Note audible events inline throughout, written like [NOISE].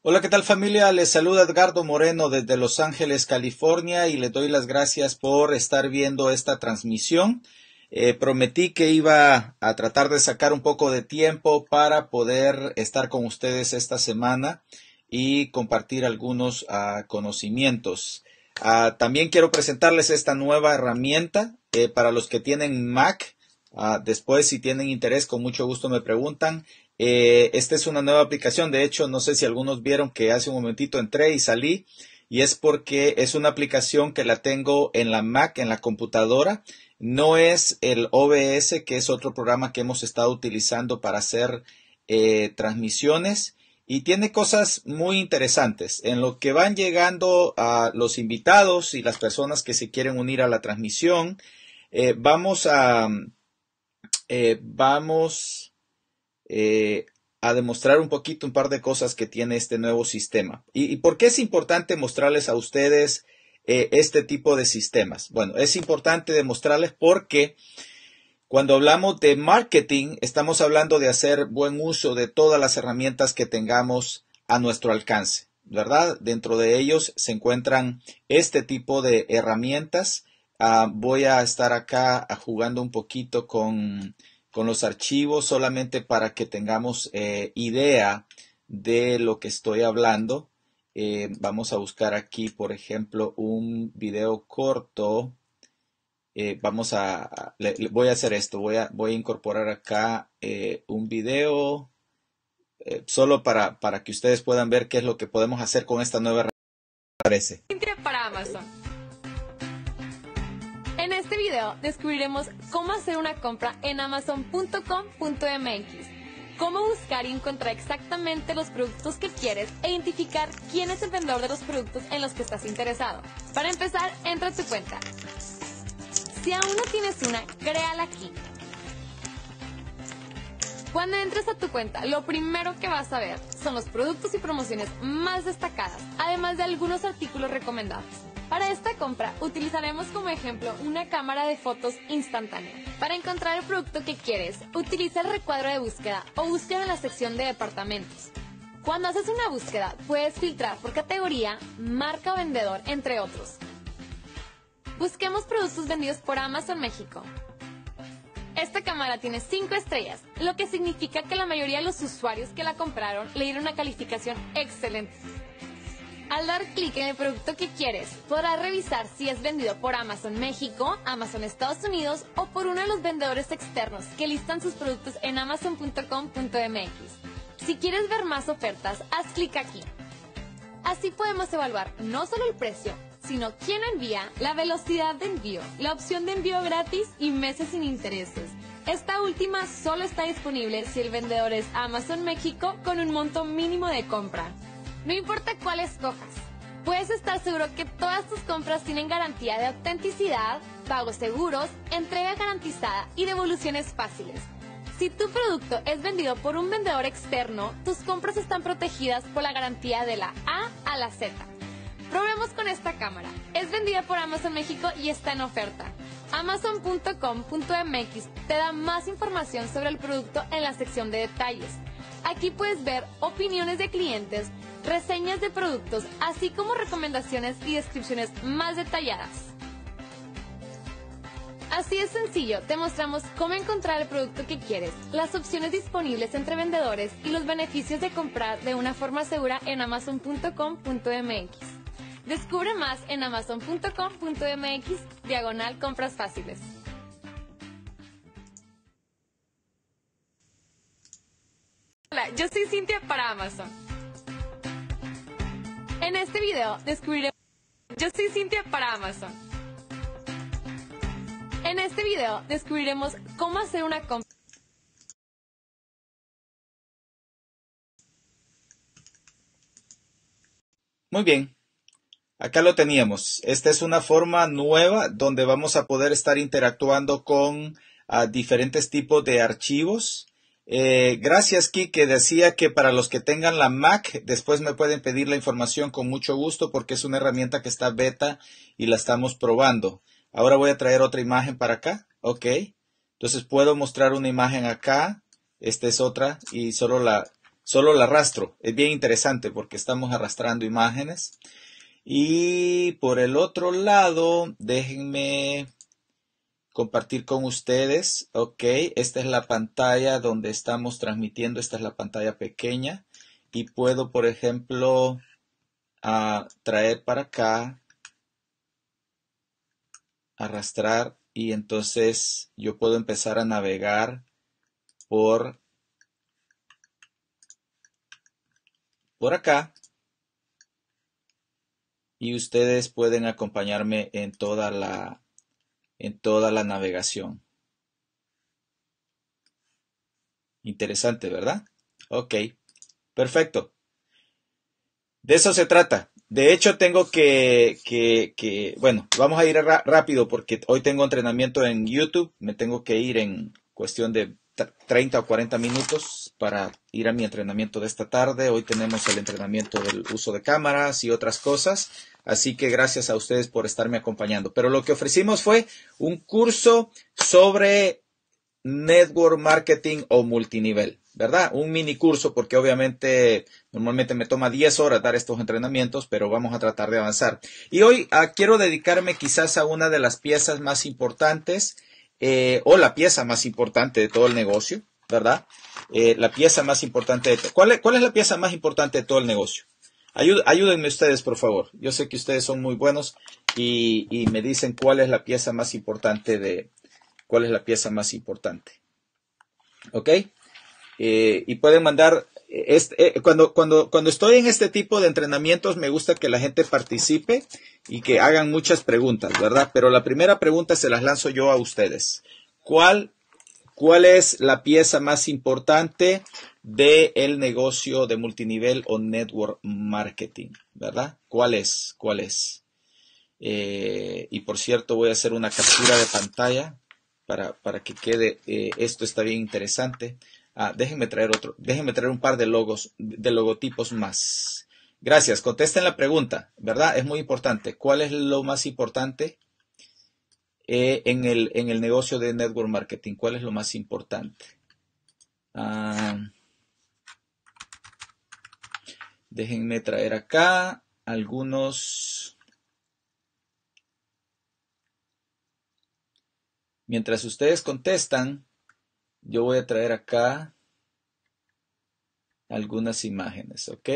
Hola, ¿qué tal familia? Les saluda Edgardo Moreno desde Los Ángeles, California y les doy las gracias por estar viendo esta transmisión. Eh, prometí que iba a tratar de sacar un poco de tiempo para poder estar con ustedes esta semana y compartir algunos ah, conocimientos. Ah, también quiero presentarles esta nueva herramienta eh, para los que tienen Mac. Ah, después, si tienen interés, con mucho gusto me preguntan. Eh, esta es una nueva aplicación, de hecho, no sé si algunos vieron que hace un momentito entré y salí, y es porque es una aplicación que la tengo en la Mac, en la computadora. No es el OBS, que es otro programa que hemos estado utilizando para hacer eh, transmisiones y tiene cosas muy interesantes. En lo que van llegando a los invitados y las personas que se quieren unir a la transmisión, eh, vamos a... vamos eh, a demostrar un poquito un par de cosas que tiene este nuevo sistema. ¿Y, por qué es importante mostrarles a ustedes eh, este tipo de sistemas? Bueno, es importante demostrarles porque cuando hablamos de marketing, estamos hablando de hacer buen uso de todas las herramientas que tengamos a nuestro alcance, ¿verdad? Dentro de ellos se encuentran este tipo de herramientas. Ah, voy a estar acá jugando un poquito con con los archivos solamente para que tengamos eh, idea de lo que estoy hablando. Eh, vamos a buscar aquí, por ejemplo, un video corto. Eh, vamos a, voy a hacer esto, voy a, voy a incorporar acá un video solo para, para que ustedes puedan ver qué es lo que podemos hacer con esta nueva herramienta video descubriremos cómo hacer una compra en amazon.com.mx, cómo buscar y encontrar exactamente los productos que quieres e identificar quién es el vendedor de los productos en los que estás interesado. Para empezar, entra a tu cuenta. Si aún no tienes una, créala aquí. Cuando entres a tu cuenta, lo primero que vas a ver son los productos y promociones más destacadas, además de algunos artículos recomendados. Para esta compra utilizaremos como ejemplo una cámara de fotos instantánea. Para encontrar el producto que quieres, utiliza el recuadro de búsqueda o búsqueda en la sección de departamentos. Cuando haces una búsqueda, puedes filtrar por categoría, marca o vendedor, entre otros. Busquemos productos vendidos por Amazon México. Esta cámara tiene 5 estrellas, lo que significa que la mayoría de los usuarios que la compraron le dieron una calificación excelente. Al dar clic en el producto que quieres, podrás revisar si es vendido por Amazon México, Amazon Estados Unidos o por uno de los vendedores externos que listan sus productos en amazon.com.mx. Si quieres ver más ofertas, haz clic aquí. Así podemos evaluar no solo el precio, sino quién envía, la velocidad de envío, la opción de envío gratis y meses sin intereses. Esta última solo está disponible si el vendedor es Amazon México con un monto mínimo de compra. No importa cuál escojas, puedes estar seguro que todas tus compras tienen garantía de autenticidad, pagos seguros, entrega garantizada y devoluciones fáciles. Si tu producto es vendido por un vendedor externo, tus compras están protegidas por la garantía de la A a la Z. Probemos con esta cámara. Es vendida por Amazon México y está en oferta. Amazon.com.mx te da más información sobre el producto en la sección de detalles. Aquí puedes ver opiniones de clientes, reseñas de productos, así como recomendaciones y descripciones más detalladas. Así es sencillo, te mostramos cómo encontrar el producto que quieres, las opciones disponibles entre vendedores y los beneficios de comprar de una forma segura en amazon.com.mx. Descubre más en amazon.com.mx diagonal compras fáciles. Hola, yo soy Cintia para Amazon. En este video descubriremos... Yo soy Cintia para Amazon. En este video descubriremos cómo hacer una compra. Muy bien, acá lo teníamos. Esta es una forma nueva donde vamos a poder estar interactuando con ah, diferentes tipos de archivos eh, gracias, Kike. Decía que para los que tengan la Mac, después me pueden pedir la información con mucho gusto porque es una herramienta que está beta y la estamos probando. Ahora voy a traer otra imagen para acá. Ok. Entonces puedo mostrar una imagen acá. Esta es otra y solo la, solo la arrastro. Es bien interesante porque estamos arrastrando imágenes. Y por el otro lado, déjenme compartir con ustedes. Ok, esta es la pantalla donde estamos transmitiendo. Esta es la pantalla pequeña. Y puedo, por ejemplo, traer para acá, arrastrar y entonces yo puedo empezar a navegar por, por acá y ustedes pueden acompañarme en toda la en toda la navegación. Interesante, ¿verdad? Ok, perfecto. De eso se trata. De hecho, tengo que, que, que bueno, vamos a ir rápido porque hoy tengo entrenamiento en YouTube. Me tengo que ir en cuestión de 30 o 40 minutos para ir a mi entrenamiento de esta tarde. Hoy tenemos el entrenamiento del uso de cámaras y otras cosas. Así que gracias a ustedes por estarme acompañando. Pero lo que ofrecimos fue un curso sobre network marketing o multinivel, ¿verdad? Un mini curso porque obviamente normalmente me toma 10 horas dar estos entrenamientos, pero vamos a tratar de avanzar. Y hoy ah, quiero dedicarme quizás a una de las piezas más importantes eh, o la pieza más importante de todo el negocio, ¿verdad? Eh, la pieza más importante de ¿Cuál ¿Cuál es la pieza más importante de todo el negocio? ayúdenme ustedes, por favor. Yo sé que ustedes son muy buenos y, me dicen cuál es la pieza más importante de cuál es la pieza más importante. ¿Ok? Eh, y pueden mandar. Eh, este, eh, cuando, cuando, cuando estoy en este tipo de entrenamientos, me gusta que la gente participe y que hagan muchas preguntas, ¿verdad? Pero la primera pregunta se las lanzo yo a ustedes. ¿Cuál, cuál es la pieza más importante de el negocio de multinivel o network marketing, ¿verdad? ¿Cuál es? ¿Cuál es? Eh, y por cierto, voy a hacer una captura de pantalla para, que quede, eh, esto está bien interesante. Ah, déjenme traer otro, déjenme traer un par de logos, de logotipos más. Gracias, contesten la pregunta, ¿verdad? Es muy importante. ¿Cuál es lo más importante eh, en, el, en, el, negocio de network marketing? ¿Cuál es lo más importante? Ah, Déjenme traer acá algunos... Mientras ustedes contestan, yo voy a traer acá algunas imágenes, ¿ok?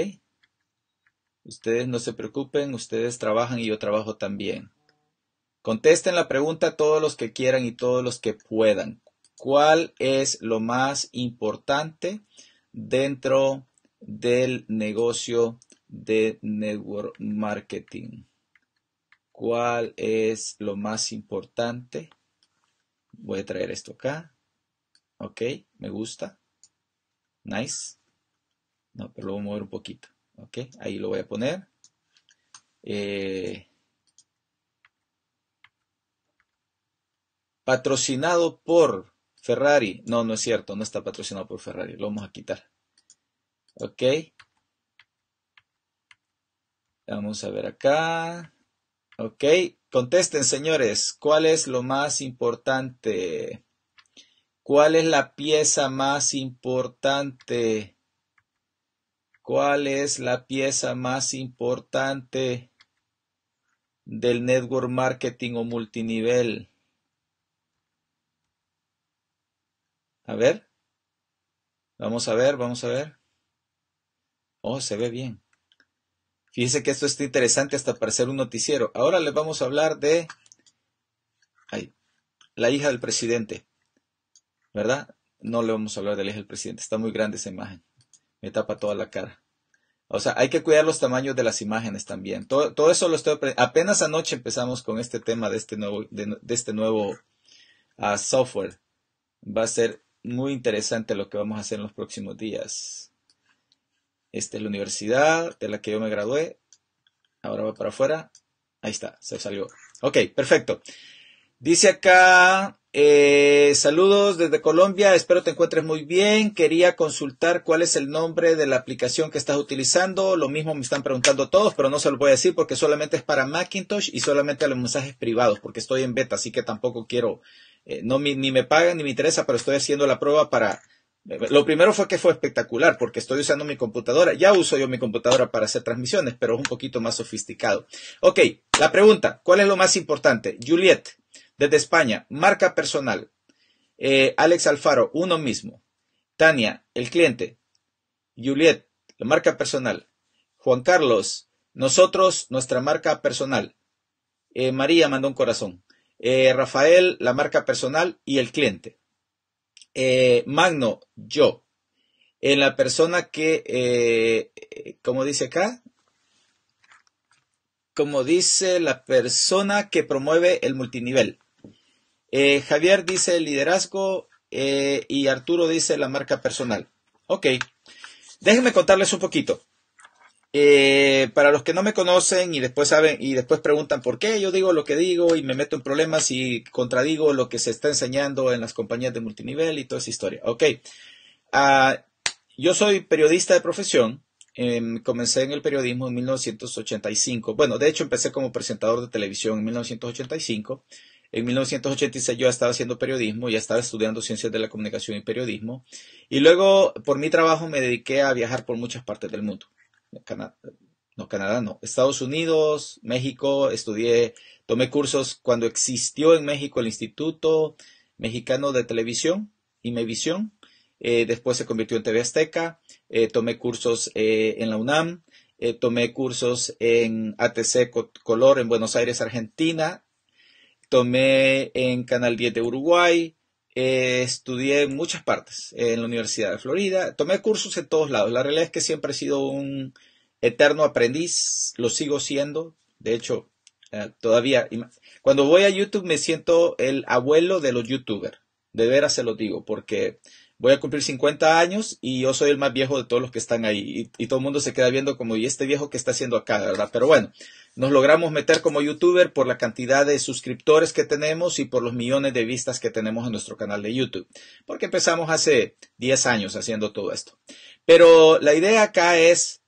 Ustedes no se preocupen, ustedes trabajan y yo trabajo también. Contesten la pregunta a todos los que quieran y todos los que puedan. ¿Cuál es lo más importante dentro del negocio de network marketing. ¿Cuál es lo más importante? Voy a traer esto acá. Ok, me gusta. Nice. No, pero lo voy a mover un poquito. Ok, ahí lo voy a poner. Eh, patrocinado por Ferrari. No, no es cierto, no está patrocinado por Ferrari. Lo vamos a quitar. Ok. Vamos a ver acá. Ok. Contesten, señores. ¿Cuál es lo más importante? ¿Cuál es la pieza más importante? ¿Cuál es la pieza más importante del network marketing o multinivel? A ver. Vamos a ver, vamos a ver. Oh, se ve bien. Fíjese que esto está interesante hasta parecer un noticiero. Ahora les vamos a hablar de ay, la hija del presidente. ¿Verdad? No le vamos a hablar de la hija del presidente. Está muy grande esa imagen. Me tapa toda la cara. O sea, hay que cuidar los tamaños de las imágenes también. Todo, eso lo estoy aprendiendo. Apenas anoche empezamos con este tema de este nuevo, de, este nuevo ah, software. Va a ser muy interesante lo que vamos a hacer en los próximos días. Esta es la universidad de la que yo me gradué. Ahora va para afuera. Ahí está, se salió. Ok, perfecto. Dice acá, eh, saludos desde Colombia, espero te encuentres muy bien. Quería consultar cuál es el nombre de la aplicación que estás utilizando. Lo mismo me están preguntando todos, pero no se lo voy a decir porque solamente es para Macintosh y solamente a los mensajes privados, porque estoy en beta, así que tampoco quiero, eh, no, ni me pagan ni me interesa, pero estoy haciendo la prueba para lo primero fue que fue espectacular porque estoy usando mi computadora. Ya uso yo mi computadora para hacer transmisiones, pero es un poquito más sofisticado. Ok, la pregunta, ¿cuál es lo más importante? Juliet, desde España, marca personal. Eh, Alex Alfaro, uno mismo. Tania, el cliente. Juliet, la marca personal. Juan Carlos, nosotros, nuestra marca personal. Eh, María mandó un corazón. Eh, Rafael, la marca personal y el cliente. Eh, Magno, yo, en la persona que, eh, como dice acá, como dice la persona que promueve el multinivel. Eh, Javier dice liderazgo y Arturo dice la marca personal. Ok, déjenme contarles un poquito. Eh, para los que no me conocen y después saben y después preguntan por qué yo digo lo que digo y me meto en problemas y contradigo lo que se está enseñando en las compañías de multinivel y toda esa historia. Ok, ah, yo soy periodista de profesión. Em, comencé en el periodismo en 1985. Bueno, de hecho empecé como presentador de televisión en 1985. En 1986 yo estaba haciendo periodismo, ya estaba estudiando ciencias de la comunicación y periodismo. Y luego, por mi trabajo, me dediqué a viajar por muchas partes del mundo no, Canadá no, Estados Unidos, México, estudié, tomé cursos cuando existió en México el Instituto Mexicano de Televisión, y eh, después se convirtió en TV Azteca, eh, eh, eh, tomé cursos en la UNAM, tomé cursos en ATC Color en Buenos Aires, Argentina, tomé en Canal 10 de Uruguay, eh, estudié en muchas partes, en la Universidad de Florida, tomé cursos en todos lados. La realidad es que siempre he sido un eterno aprendiz, lo sigo siendo. De hecho, eh, todavía, cuando voy a YouTube me siento el abuelo de los youtubers. De veras se lo digo, porque voy a cumplir 50 años y yo soy el más viejo de todos los que están ahí. Y, todo el mundo se queda viendo como, ¿y este viejo que está haciendo acá, verdad? Pero bueno, nos logramos meter como youtuber por la cantidad de suscriptores que tenemos y por los millones de vistas que tenemos en nuestro canal de YouTube. Porque empezamos hace 10 años haciendo todo esto. Pero la idea acá es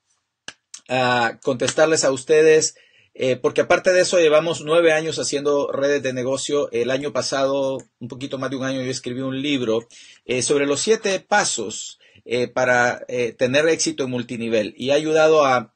ah, contestarles a ustedes eh, porque aparte de eso, llevamos nueve años haciendo redes de negocio. El año pasado, un poquito más de un año, yo escribí un libro eh, sobre los siete pasos eh, para tener éxito en multinivel y ha ayudado a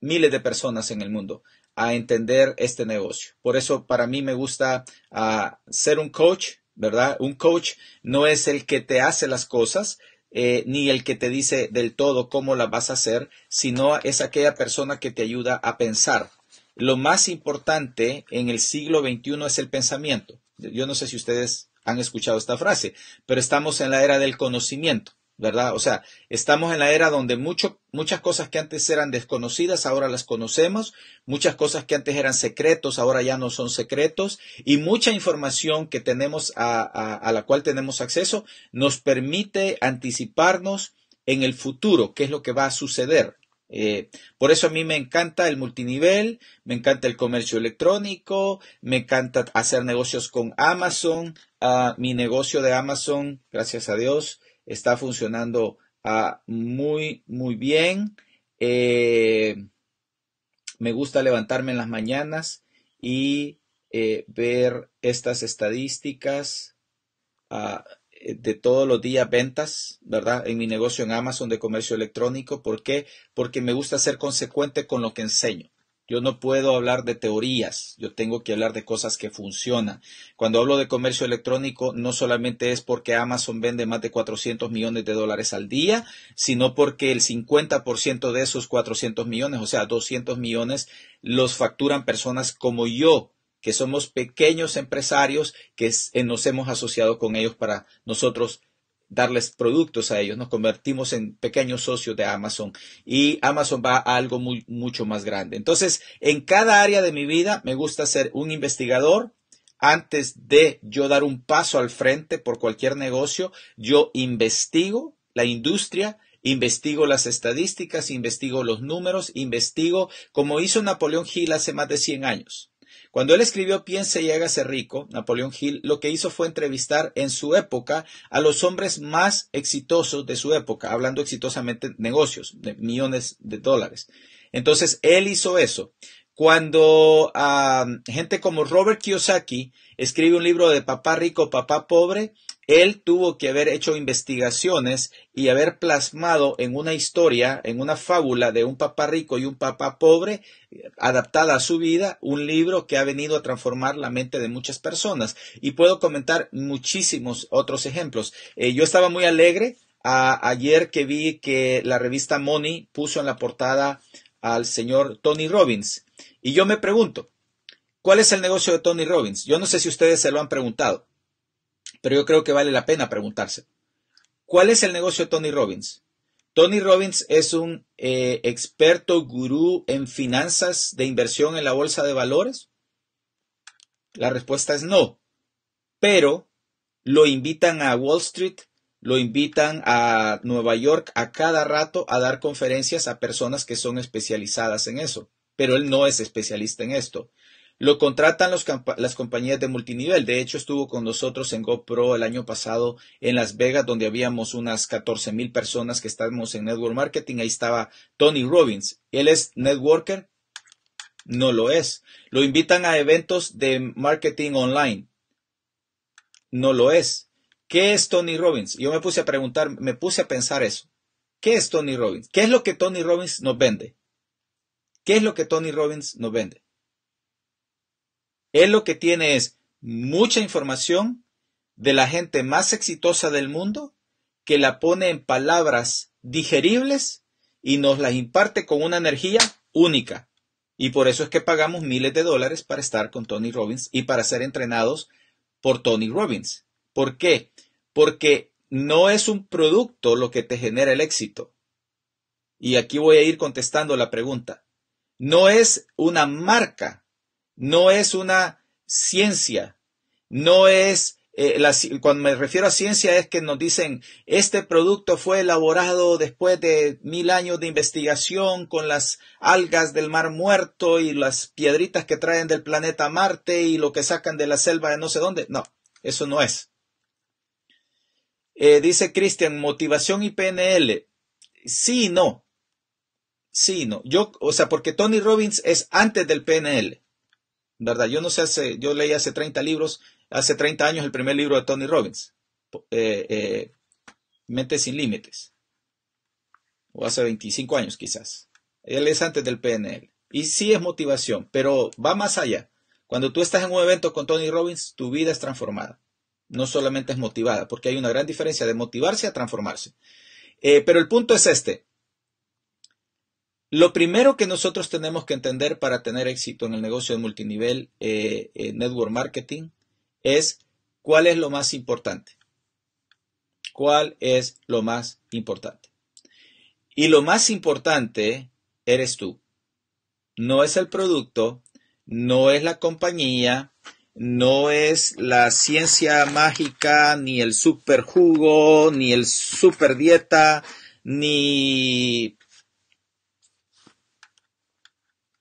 miles de personas en el mundo a entender este negocio. Por eso, para mí me gusta ah, ser un coach, ¿verdad? Un coach no es el que te hace las cosas, ni el que te dice del todo cómo la vas a hacer, sino es aquella persona que te ayuda a pensar, lo más importante en el siglo XXI es el pensamiento. Yo no sé si ustedes han escuchado esta frase, pero estamos en la era del conocimiento, ¿verdad? O sea, estamos en la era donde muchas cosas que antes eran desconocidas, ahora las conocemos, muchas cosas que antes eran secretos, ahora ya no son secretos, y mucha información que tenemos a la cual tenemos acceso nos permite anticiparnos en el futuro, qué es lo que va a suceder. Eh, por eso a mí me encanta el multinivel, me encanta el comercio electrónico, me encanta hacer negocios con Amazon. Ah, mi negocio de Amazon, gracias a Dios, está funcionando ah, muy, muy bien. Eh, me gusta levantarme en las mañanas y eh, ver estas estadísticas, ah, de todos los días ventas, ¿verdad? En mi negocio en Amazon de comercio electrónico. ¿Por qué? Porque me gusta ser consecuente con lo que enseño. Yo no puedo hablar de teorías, yo tengo que hablar de cosas que funcionan. Cuando hablo de comercio electrónico, no solamente es porque Amazon vende más de 400 millones de dólares al día, sino porque el 50% de esos 400 millones, o sea, 200 millones, los facturan personas como yo, que somos pequeños empresarios que eh, nos hemos asociado con ellos para nosotros darles productos a ellos. Nos convertimos en pequeños socios de Amazon y Amazon va a algo muy, mucho más grande. Entonces, en cada área de mi vida me gusta ser un investigador. Antes de yo dar un paso al frente por cualquier negocio, yo investigo la industria, investigo las estadísticas, investigo los números, investigo como hizo Napoleón Gil hace más de 100 años. Cuando él escribió Piense y hágase rico, Napoleón Hill lo que hizo fue entrevistar en su época a los hombres más exitosos de su época, hablando exitosamente de negocios, de millones de dólares. Entonces, él hizo eso. Cuando ah, gente como Robert Kiyosaki escribe un libro de Papá Rico, Papá Pobre, él tuvo que haber hecho investigaciones y haber plasmado en una historia, en una fábula de un papá rico y un papá pobre, adaptada a su vida, un libro que ha venido a transformar la mente de muchas personas. Y puedo comentar muchísimos otros ejemplos. Eh, yo estaba muy alegre ayer que vi que la revista Money puso en la portada al señor Tony Robbins. Y yo me pregunto, ¿cuál es el negocio de Tony Robbins? Yo no sé si ustedes se lo han preguntado pero yo creo que vale la pena preguntarse. ¿Cuál es el negocio de Tony Robbins? Tony Robbins es un eh, experto gurú en finanzas de inversión en la bolsa de valores. La respuesta es no, pero lo invitan a Wall Street, lo invitan a Nueva York a cada rato a dar conferencias a personas que son especializadas en eso, pero él no es especialista en esto. Lo contratan las compañías de multinivel. De hecho, estuvo con nosotros en GoPro el año pasado en Las Vegas, donde habíamos unas 14 mil personas que estábamos en Network Marketing. Ahí estaba Tony Robbins. Él es networker. No lo es. Lo invitan a eventos de marketing online. No lo es. ¿Qué es Tony Robbins? Yo me puse a preguntar, me puse a pensar eso. ¿Qué es Tony Robbins? ¿Qué es lo que Tony Robbins nos vende? ¿Qué es lo que Tony Robbins nos vende? Él lo que tiene es mucha información de la gente más exitosa del mundo que la pone en palabras digeribles y nos las imparte con una energía única. Y por eso es que pagamos miles de dólares para estar con Tony Robbins y para ser entrenados por Tony Robbins. ¿Por qué? Porque no es un producto lo que te genera el éxito. Y aquí voy a ir contestando la pregunta. No es una marca no es una ciencia, no es, eh, cuando me refiero a ciencia es que nos dicen, este producto fue elaborado después de mil años de investigación con las algas del mar muerto y las piedritas que traen del planeta Marte y lo que sacan de la selva de no sé dónde. No, eso no es. Eh, dice Christian, motivación y PNL. Sí y no. Sí y no. Yo, o sea, porque Tony Robbins es antes del PNL. Yo no sé, hace, yo leí hace 30 libros, hace 30 años el primer libro de Tony Robbins, eh, eh, Mente sin Límites, o hace 25 años quizás. Él es antes del PNL. Y sí es motivación, pero va más allá. Cuando tú estás en un evento con Tony Robbins, tu vida es transformada. No solamente es motivada, porque hay una gran diferencia de motivarse a transformarse. Eh, pero el punto es este. Lo primero que nosotros tenemos que entender para tener éxito en el negocio de multinivel eh, eh, network marketing es cuál es lo más importante. ¿Cuál es lo más importante? Y lo más importante eres tú. No es el producto, no es la compañía, no es la ciencia mágica, ni el super jugo, ni el super dieta, ni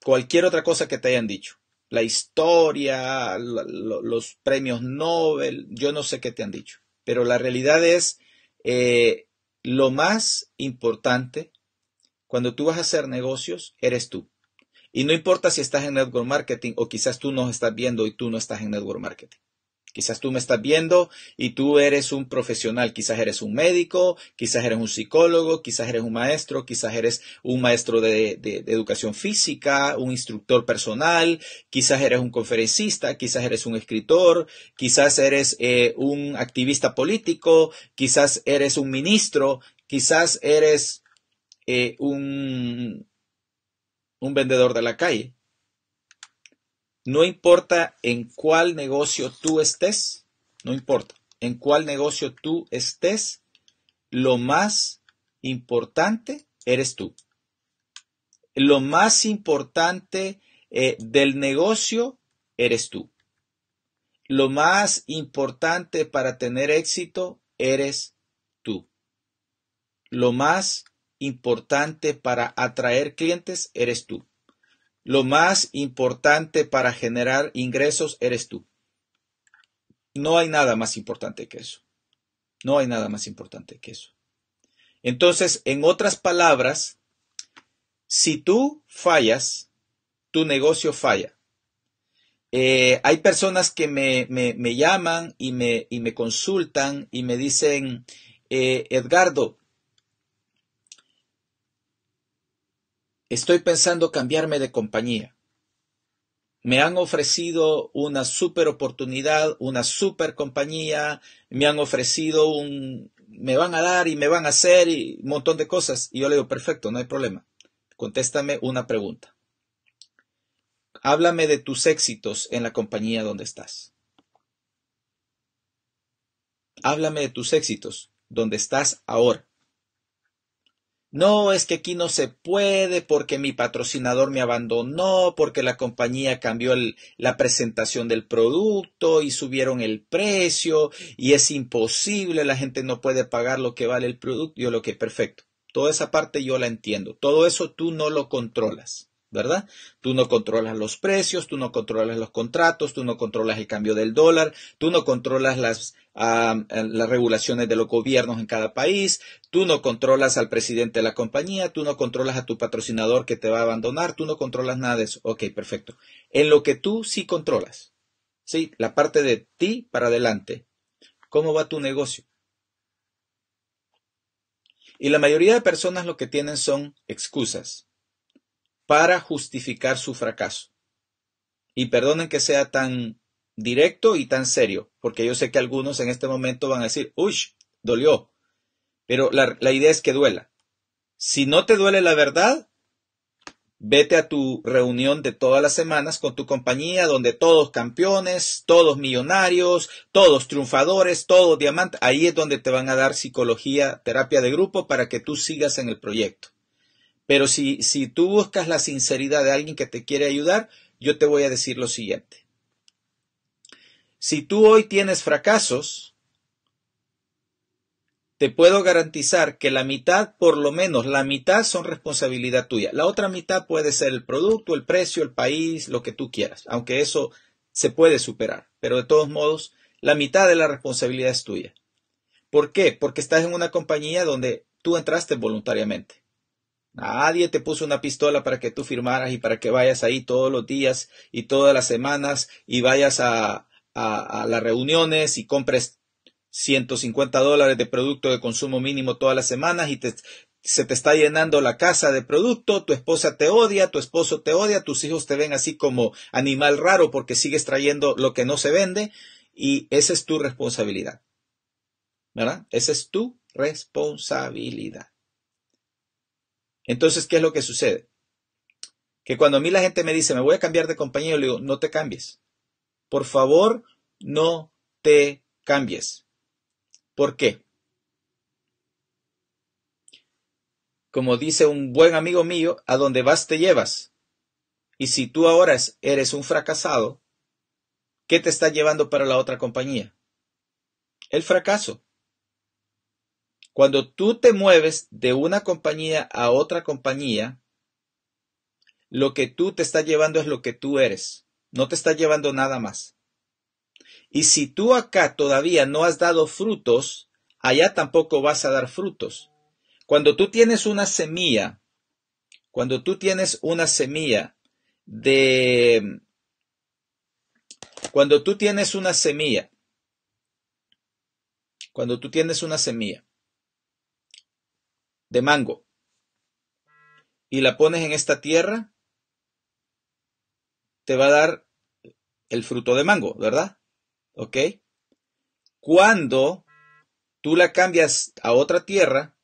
cualquier otra cosa que te hayan dicho. La historia, los premios Nobel, yo no sé qué te han dicho. Pero la realidad es, eh, lo más importante cuando tú vas a hacer negocios, eres tú. Y no importa si estás en network marketing o quizás tú no estás viendo y tú no estás en network marketing. Quizás tú me estás viendo y tú eres un profesional, quizás eres un médico, quizás eres un psicólogo, quizás eres un maestro, quizás eres un maestro de, educación física, un instructor personal, quizás eres un conferencista, quizás eres un escritor, quizás eres eh, un activista político, quizás eres un ministro, quizás eres eh, un vendedor de la calle. No importa en cuál negocio tú estés, no importa en cuál negocio tú estés, lo más importante eres tú. Lo más importante eh, del negocio eres tú. Lo más importante para tener éxito eres tú. Lo más importante para atraer clientes eres tú. Lo más importante para generar ingresos eres tú. No hay nada más importante que eso. No hay nada más importante que eso. Entonces, en otras palabras, si tú fallas, tu negocio falla. Eh, hay personas que me, llaman y me, me, consultan y me dicen, eh, Edgardo, Estoy pensando cambiarme de compañía. Me han ofrecido una super oportunidad, una super compañía, me han ofrecido un, me van a dar y me van a hacer y un montón de cosas. Y yo le digo, perfecto, no hay problema. Contéstame una pregunta. Háblame de tus éxitos en la compañía donde estás. Háblame de tus éxitos donde estás ahora. No, es que aquí no se puede porque mi patrocinador me abandonó, porque la compañía cambió la presentación del producto y subieron el precio y es imposible, la gente no puede pagar lo que vale el producto. Yo lo que, perfecto. Toda esa parte yo la entiendo. Todo eso tú no lo controlas. ¿verdad? Tú no controlas los precios, tú no controlas los contratos, tú no controlas el cambio del dólar, tú no controlas las, las regulaciones de los gobiernos en cada país, tú no controlas al presidente de la compañía, tú no controlas a tu patrocinador que te va a abandonar, tú no controlas nada de eso. Ok, perfecto. En lo que tú sí controlas, ¿sí? La parte de ti para adelante. ¿Cómo va tu negocio? Y la mayoría de personas lo que tienen son excusas para justificar su fracaso. Y perdonen que sea tan directo y tan serio, porque yo sé que algunos en este momento van a decir, uy, dolió. Pero la, la idea es que duela. Si no te duele la verdad, vete a tu reunión de todas las semanas con tu compañía, donde todos campeones, todos millonarios, todos triunfadores, todos diamantes, ahí es donde te van a dar psicología, terapia de grupo para que tú sigas en el proyecto. Pero si, si tú buscas la sinceridad de alguien que te quiere ayudar, yo te voy a decir lo siguiente. Si tú hoy tienes fracasos, te puedo garantizar que la mitad, por lo menos la mitad, son responsabilidad tuya. La otra mitad puede ser el producto, el precio, el país, lo que tú quieras, aunque eso se puede superar. Pero de todos modos, la mitad de la responsabilidad es tuya. ¿Por qué? Porque estás en una compañía donde tú entraste voluntariamente. Nadie te puso una pistola para que tú firmaras y para que vayas ahí todos los días y todas las semanas y vayas a, a, las reuniones y compres 150 dólares de producto de consumo mínimo todas las semanas y te, se te está llenando la casa de producto, tu esposa te odia, tu esposo te odia, tus hijos te ven así como animal raro porque sigues trayendo lo que no se vende y esa es tu responsabilidad. ¿Verdad? Esa es tu responsabilidad. Entonces, ¿qué es lo que sucede? Que cuando a mí la gente me dice, me voy a cambiar de compañía, yo le digo, no te cambies. Por favor, no te cambies. ¿Por qué? Como dice un buen amigo mío, a donde vas te llevas. Y si tú ahora eres un fracasado, ¿qué te está llevando para la otra compañía? El fracaso. Cuando tú te mueves de una compañía a otra compañía, lo que tú te estás llevando es lo que tú eres. No te estás llevando nada más. Y si tú acá todavía no has dado frutos, allá tampoco vas a dar frutos. Cuando tú tienes una semilla, cuando tú tienes una semilla de... Cuando tú tienes una semilla, cuando tú tienes una semilla, de mango y la pones en esta tierra, te va a dar el fruto de mango, ¿verdad? ¿Ok? Cuando tú la cambias a otra tierra,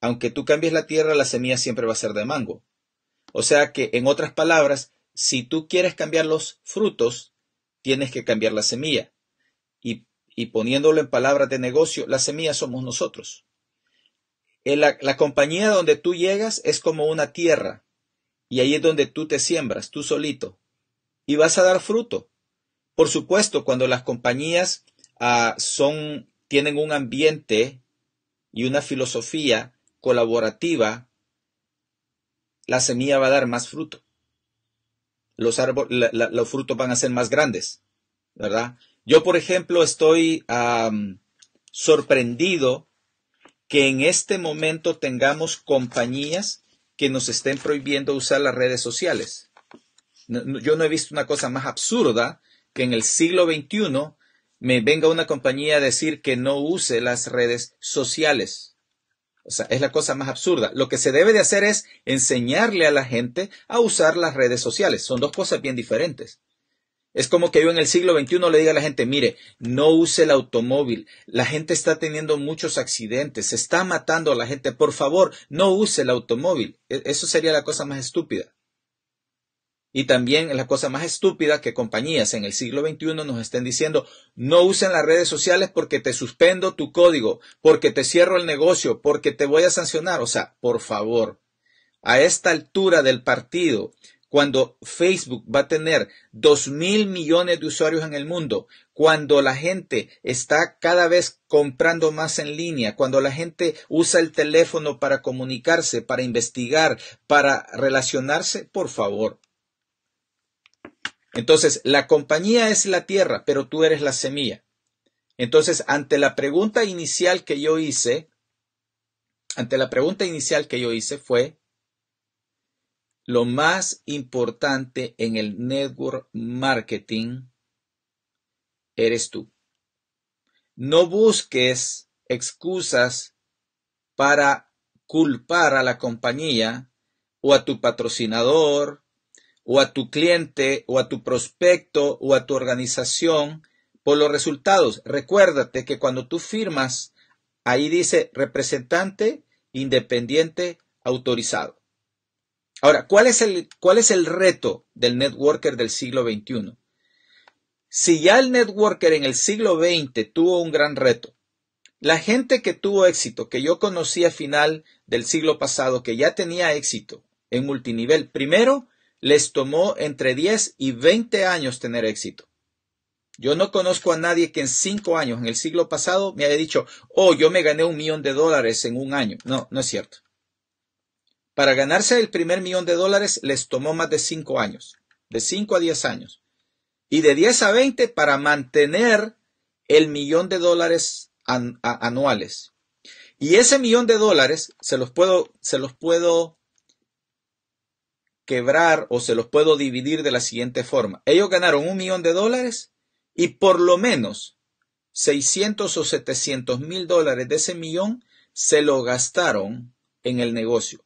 aunque tú cambies la tierra, la semilla siempre va a ser de mango. O sea que, en otras palabras, si tú quieres cambiar los frutos, tienes que cambiar la semilla. Y, poniéndolo en palabras de negocio, la semilla somos nosotros. La, compañía donde tú llegas es como una tierra y ahí es donde tú te siembras, tú solito, y vas a dar fruto. Por supuesto, cuando las compañías ah, son, tienen un ambiente y una filosofía colaborativa, la semilla va a dar más fruto. Los, árbol, los frutos van a ser más grandes, ¿verdad? Yo, por ejemplo, estoy sorprendido que en este momento tengamos compañías que nos estén prohibiendo usar las redes sociales. yo no he visto una cosa más absurda que en el siglo XXI me venga una compañía a decir que no use las redes sociales. O sea, es la cosa más absurda. Lo que se debe de hacer es enseñarle a la gente a usar las redes sociales. Son dos cosas bien diferentes. Es como que yo en el siglo XXI le diga a la gente, mire, no use el automóvil, la gente está teniendo muchos accidentes, se está matando a la gente, por favor, no use el automóvil. E, eso sería la cosa más estúpida. Y también la cosa más estúpida que compañías en el siglo XXI nos estén diciendo, no usen las redes sociales porque te suspendo tu código, porque te cierro el negocio, porque te voy a sancionar. O sea, por favor, a esta altura del partido, cuando Facebook va a tener dos mil millones de usuarios en el mundo, cuando la gente está cada vez comprando más en línea, cuando la gente usa el teléfono para comunicarse, para investigar, para relacionarse, por favor. Entonces, la compañía es la tierra, pero tú eres la semilla. Entonces, ante la pregunta inicial que yo hice, ante la pregunta inicial que yo hice fue, lo más importante en el network marketing eres tú. No busques excusas para culpar a la compañía o a tu patrocinador o a tu cliente o a tu prospecto o a tu organización por los resultados. Recuérdate que cuando tú firmas, ahí dice representante independiente autorizado. Ahora, ¿cuál es, el, ¿cuál es el reto del networker del siglo XXI? Si ya el networker en el siglo XX tuvo un gran reto, la gente que tuvo éxito, que yo conocí a final del siglo pasado, que ya tenía éxito en multinivel, primero les tomó entre 10 y 20 años tener éxito. Yo no conozco a nadie que en 5 años, en el siglo pasado, me haya dicho, oh, yo me gané un millón de dólares en un año. No, no es cierto. Para ganarse el primer millón de dólares les tomó más de 5 años, de 5 a 10 años. Y de 10 a 20 para mantener el millón de dólares anuales. Y ese millón de dólares se los puedo, se los puedo quebrar o se los puedo dividir de la siguiente forma. Ellos ganaron un millón de dólares y por lo menos 600 o 700 mil dólares de ese millón se lo gastaron en el negocio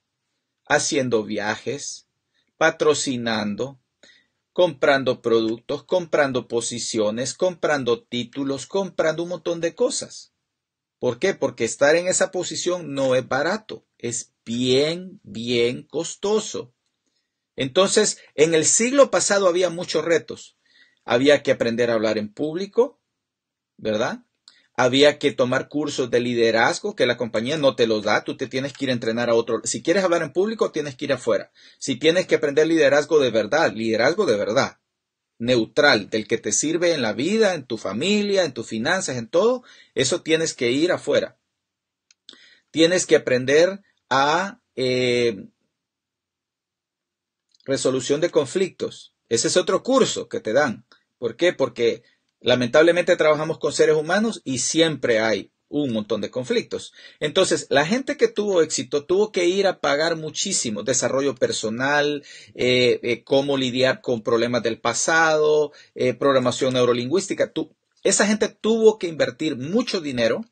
haciendo viajes, patrocinando, comprando productos, comprando posiciones, comprando títulos, comprando un montón de cosas. ¿Por qué? Porque estar en esa posición no es barato, es bien, bien costoso. Entonces, en el siglo pasado había muchos retos. Había que aprender a hablar en público, ¿verdad? había que tomar cursos de liderazgo que la compañía no te los da, tú te tienes que ir a entrenar a otro. Si quieres hablar en público, tienes que ir afuera. Si tienes que aprender liderazgo de verdad, liderazgo de verdad, neutral, del que te sirve en la vida, en tu familia, en tus finanzas, en todo, eso tienes que ir afuera. Tienes que aprender a eh, resolución de conflictos. Ese es otro curso que te dan. ¿Por qué? Porque Lamentablemente trabajamos con seres humanos y siempre hay un montón de conflictos. Entonces, la gente que tuvo éxito tuvo que ir a pagar muchísimo desarrollo personal, eh, eh, cómo lidiar con problemas del pasado, eh, programación neurolingüística. Tú, esa gente tuvo que invertir mucho dinero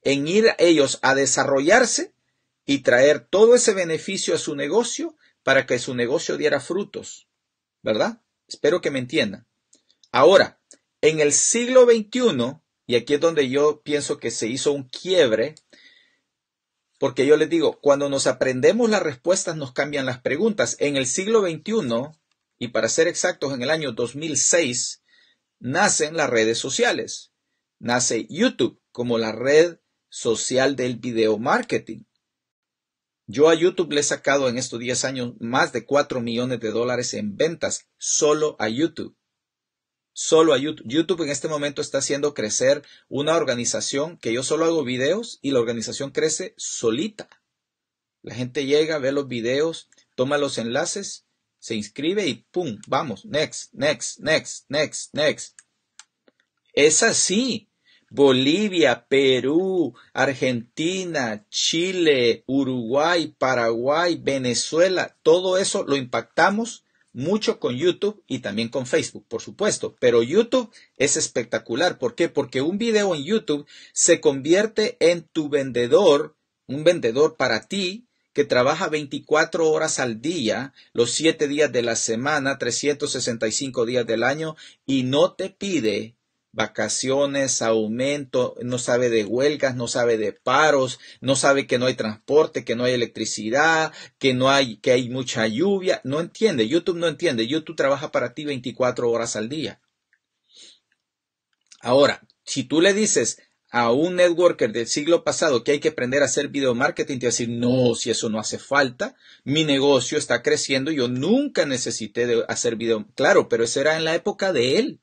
en ir a ellos a desarrollarse y traer todo ese beneficio a su negocio para que su negocio diera frutos, ¿verdad? Espero que me entiendan. Ahora, en el siglo XXI, y aquí es donde yo pienso que se hizo un quiebre, porque yo les digo, cuando nos aprendemos las respuestas nos cambian las preguntas. En el siglo XXI, y para ser exactos, en el año 2006, nacen las redes sociales. Nace YouTube como la red social del video marketing. Yo a YouTube le he sacado en estos 10 años más de 4 millones de dólares en ventas solo a YouTube solo a YouTube. YouTube en este momento está haciendo crecer una organización que yo solo hago videos y la organización crece solita. La gente llega, ve los videos, toma los enlaces, se inscribe y ¡pum! Vamos, next, next, next, next, next. Es así. Bolivia, Perú, Argentina, Chile, Uruguay, Paraguay, Venezuela, todo eso lo impactamos mucho con YouTube y también con Facebook, por supuesto, pero YouTube es espectacular. ¿Por qué? Porque un video en YouTube se convierte en tu vendedor, un vendedor para ti que trabaja 24 horas al día, los 7 días de la semana, 365 días del año y no te pide vacaciones, aumento, no sabe de huelgas, no sabe de paros, no sabe que no hay transporte, que no hay electricidad, que no hay, que hay mucha lluvia, no entiende, YouTube no entiende, YouTube trabaja para ti 24 horas al día. Ahora, si tú le dices a un networker del siglo pasado que hay que aprender a hacer video marketing, te va a decir, no, si eso no hace falta, mi negocio está creciendo, yo nunca necesité hacer video, claro, pero eso era en la época de él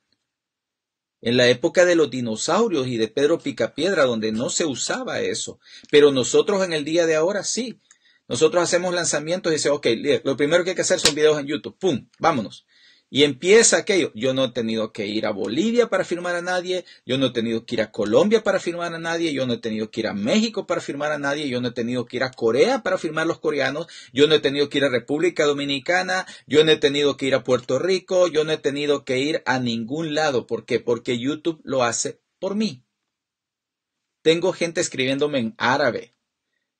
en la época de los dinosaurios y de Pedro Picapiedra, donde no se usaba eso. Pero nosotros en el día de ahora sí. Nosotros hacemos lanzamientos y dice, ok, lo primero que hay que hacer son videos en YouTube. ¡Pum! Vámonos. Y empieza aquello. Yo no he tenido que ir a Bolivia para firmar a nadie, yo no he tenido que ir a Colombia para firmar a nadie, yo no he tenido que ir a México para firmar a nadie, yo no he tenido que ir a Corea para firmar a los coreanos, yo no he tenido que ir a República Dominicana, yo no he tenido que ir a Puerto Rico, yo no he tenido que ir a ningún lado. ¿Por qué? Porque YouTube lo hace por mí. Tengo gente escribiéndome en árabe,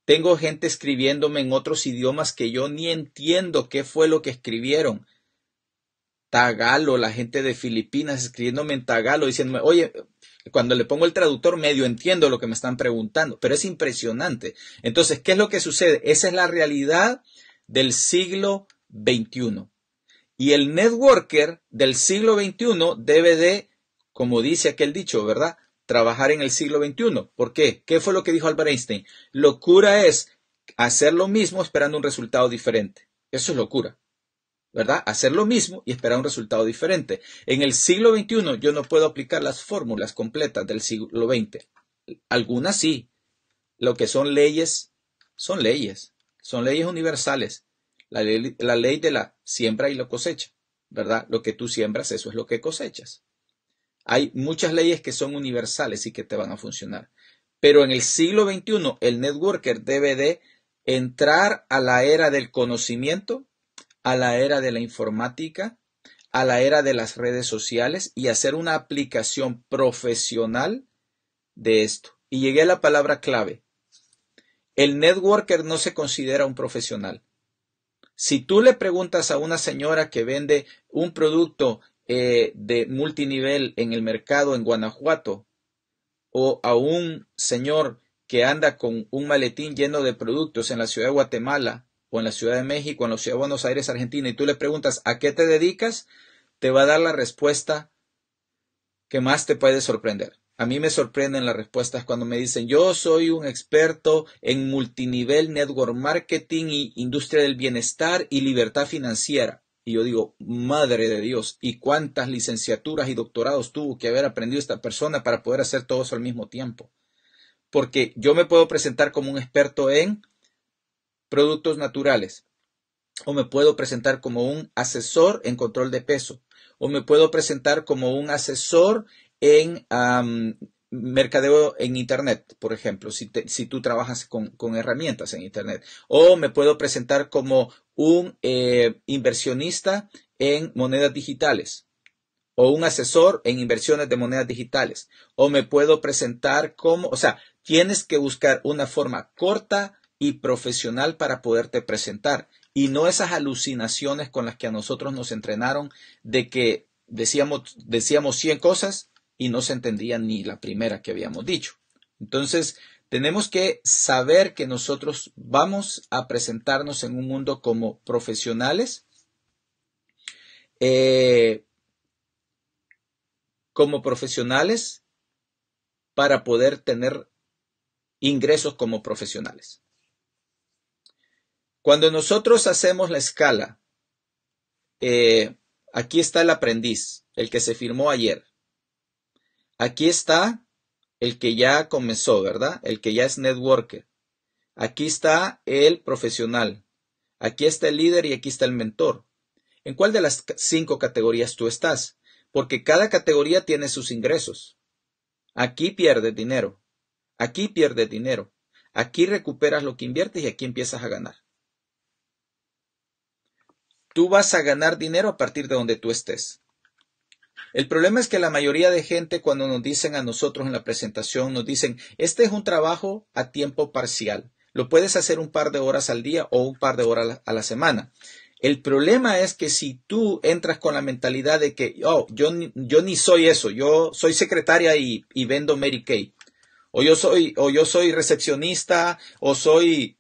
tengo gente escribiéndome en otros idiomas que yo ni entiendo qué fue lo que escribieron tagalo, la gente de Filipinas escribiéndome en tagalo, diciéndome, oye, cuando le pongo el traductor medio entiendo lo que me están preguntando, pero es impresionante. Entonces, ¿qué es lo que sucede? Esa es la realidad del siglo XXI. Y el networker del siglo XXI debe de, como dice aquel dicho, ¿verdad? Trabajar en el siglo XXI. ¿Por qué? ¿Qué fue lo que dijo Albert Einstein? Locura es hacer lo mismo esperando un resultado diferente. Eso es locura. ¿verdad? Hacer lo mismo y esperar un resultado diferente. En el siglo XXI yo no puedo aplicar las fórmulas completas del siglo XX. Algunas sí. Lo que son leyes, son leyes. Son leyes universales. La ley, de la siembra y la cosecha, ¿verdad? Lo que tú siembras, eso es lo que cosechas. Hay muchas leyes que son universales y que te van a funcionar. Pero en el siglo XXI el networker debe de entrar a la era del conocimiento a la era de la informática, a la era de las redes sociales y hacer una aplicación profesional de esto. Y llegué a la palabra clave. El networker no se considera un profesional. Si tú le preguntas a una señora que vende un producto eh, de multinivel en el mercado en Guanajuato o a un señor que anda con un maletín lleno de productos en la ciudad de Guatemala o en la Ciudad de México, en la Ciudad de Buenos Aires, Argentina, y tú le preguntas a qué te dedicas, te va a dar la respuesta que más te puede sorprender. A mí me sorprenden las respuestas cuando me dicen, yo soy un experto en multinivel, network marketing y industria del bienestar y libertad financiera. Y yo digo, madre de Dios, ¿y cuántas licenciaturas y doctorados tuvo que haber aprendido esta persona para poder hacer todo eso al mismo tiempo? Porque yo me puedo presentar como un experto en productos naturales. O me puedo presentar como un asesor en control de peso. O me puedo presentar como un asesor en mercadeo en Internet, por ejemplo, si, tú trabajas con, herramientas en Internet. O me puedo presentar como un eh, inversionista en monedas digitales o un asesor en inversiones de monedas digitales. O me puedo presentar como, o sea, tienes que buscar una forma corta, y profesional para poderte presentar. Y no esas alucinaciones con las que a nosotros nos entrenaron de que decíamos, decíamos 100 cosas y no se entendía ni la primera que habíamos dicho. Entonces, tenemos que saber que nosotros vamos a presentarnos en un mundo como profesionales, eh, como profesionales para poder tener ingresos como profesionales. Cuando nosotros hacemos la escala, eh, aquí está el aprendiz, el que se firmó ayer. Aquí está el que ya comenzó, ¿verdad? El que ya es networker. Aquí está el profesional. Aquí está el líder y aquí está el mentor. ¿En cuál de las cinco categorías tú estás? Porque cada categoría tiene sus ingresos. Aquí pierdes dinero. Aquí pierdes dinero. Aquí recuperas lo que inviertes y aquí empiezas a ganar. Tú vas a ganar dinero a partir de donde tú estés. El problema es que la mayoría de gente cuando nos dicen a nosotros en la presentación, nos dicen, este es un trabajo a tiempo parcial. Lo puedes hacer un par de horas al día o un par de horas a la semana. El problema es que si tú entras con la mentalidad de que, oh, yo, yo ni soy eso, yo soy secretaria y, vendo Mary Kay, o yo soy, o yo soy recepcionista, o soy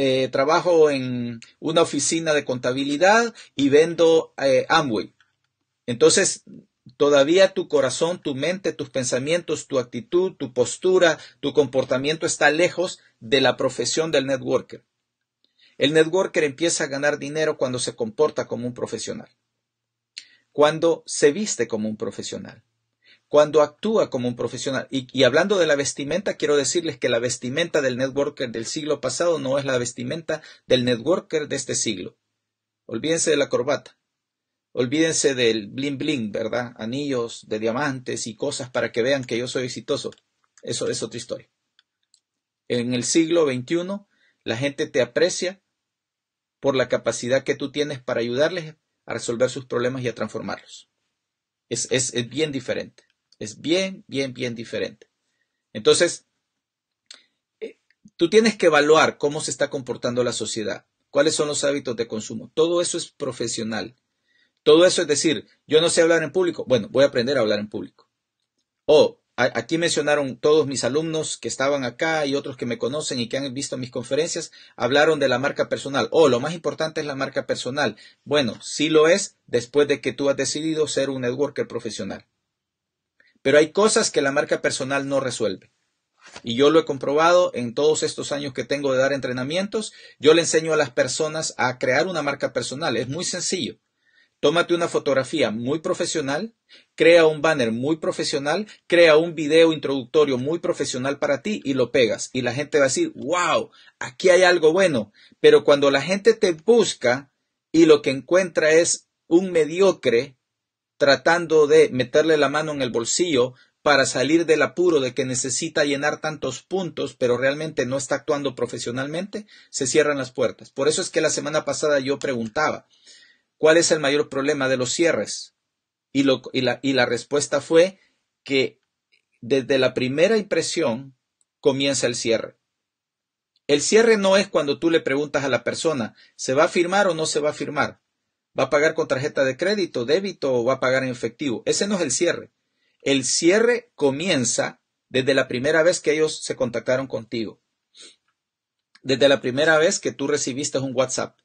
eh, trabajo en una oficina de contabilidad y vendo eh, Amway. Entonces, todavía tu corazón, tu mente, tus pensamientos, tu actitud, tu postura, tu comportamiento está lejos de la profesión del networker. El networker empieza a ganar dinero cuando se comporta como un profesional, cuando se viste como un profesional, cuando actúa como un profesional. Y, hablando de la vestimenta, quiero decirles que la vestimenta del networker del siglo pasado no es la vestimenta del networker de este siglo. Olvídense de la corbata. Olvídense del bling bling, ¿verdad? Anillos de diamantes y cosas para que vean que yo soy exitoso. Eso es otra historia. En el siglo XXI, la gente te aprecia por la capacidad que tú tienes para ayudarles a resolver sus problemas y a transformarlos. es, es bien diferente. Es bien, bien, bien diferente. Entonces, eh, tú tienes que evaluar cómo se está comportando la sociedad, cuáles son los hábitos de consumo. Todo eso es profesional. Todo eso es decir, yo no sé hablar en público. Bueno, voy a aprender a hablar en público. O aquí mencionaron todos mis alumnos que estaban acá y otros que me conocen y que han visto mis conferencias, hablaron de la marca personal. Oh, lo más importante es la marca personal. Bueno, sí lo es después de que tú has decidido ser un networker profesional. Pero hay cosas que la marca personal no resuelve. Y yo lo he comprobado en todos estos años que tengo de dar entrenamientos. Yo le enseño a las personas a crear una marca personal. Es muy sencillo. Tómate una fotografía muy profesional, crea un banner muy profesional, crea un video introductorio muy profesional para ti y lo pegas. Y la gente va a decir, wow, aquí hay algo bueno. Pero cuando la gente te busca y lo que encuentra es un mediocre, tratando de meterle la mano en el bolsillo para salir del apuro de que necesita llenar tantos puntos, pero realmente no está actuando profesionalmente, se cierran las puertas. Por eso es que la semana pasada yo preguntaba, ¿cuál es el mayor problema de los cierres? Y, la respuesta fue que desde la primera impresión comienza el cierre. El cierre no es cuando tú le preguntas a la persona, ¿se va a firmar o no se va a firmar? va a pagar con tarjeta de crédito, débito o va a pagar en efectivo. Ese no es el cierre. El cierre comienza desde la primera vez que ellos se contactaron contigo. Desde la primera vez que tú recibiste un WhatsApp.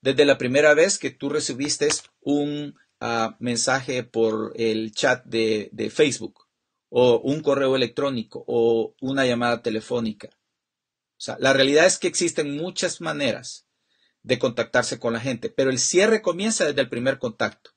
Desde la primera vez que tú recibiste un ah, mensaje por el chat de, de Facebook o un correo electrónico o una llamada telefónica. O sea, la realidad es que existen muchas maneras de contactarse con la gente, pero el cierre comienza desde el primer contacto.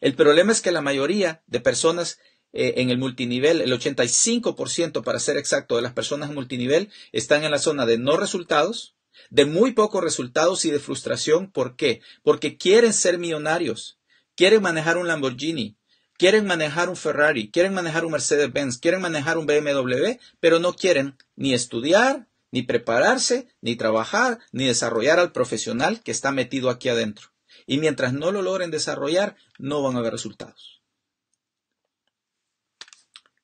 El problema es que la mayoría de personas eh, en el multinivel, el 85% para ser exacto de las personas en multinivel, están en la zona de no resultados, de muy pocos resultados y de frustración. ¿Por qué? Porque quieren ser millonarios, quieren manejar un Lamborghini, quieren manejar un Ferrari, quieren manejar un Mercedes-Benz, quieren manejar un BMW, pero no quieren ni estudiar, ni prepararse, ni trabajar, ni desarrollar al profesional que está metido aquí adentro. Y mientras no lo logren desarrollar, no van a haber resultados.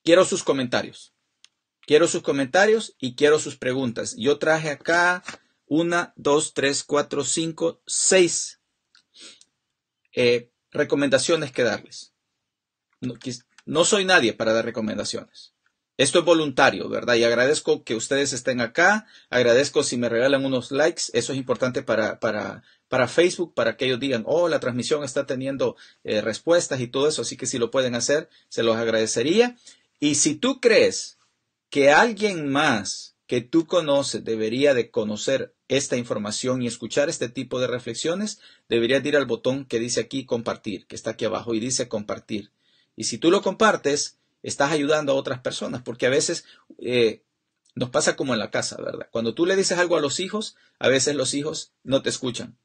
Quiero sus comentarios. Quiero sus comentarios y quiero sus preguntas. Yo traje acá una, dos, tres, cuatro, cinco, seis eh, recomendaciones que darles. no soy nadie para dar recomendaciones. Esto es voluntario, ¿verdad? Y agradezco que ustedes estén acá, agradezco si me regalan unos likes, eso es importante para, para, para Facebook, para que ellos digan, oh, la transmisión está teniendo eh, respuestas y todo eso, así que si lo pueden hacer, se los agradecería. Y si tú crees que alguien más que tú conoces debería de conocer esta información y escuchar este tipo de reflexiones, deberías ir al botón que dice aquí compartir, que está aquí abajo y dice compartir. Y si tú lo compartes, estás ayudando a otras personas, porque a veces eh, nos pasa como en la casa, ¿verdad? Cuando tú le dices algo a los hijos, a veces los hijos no te escuchan.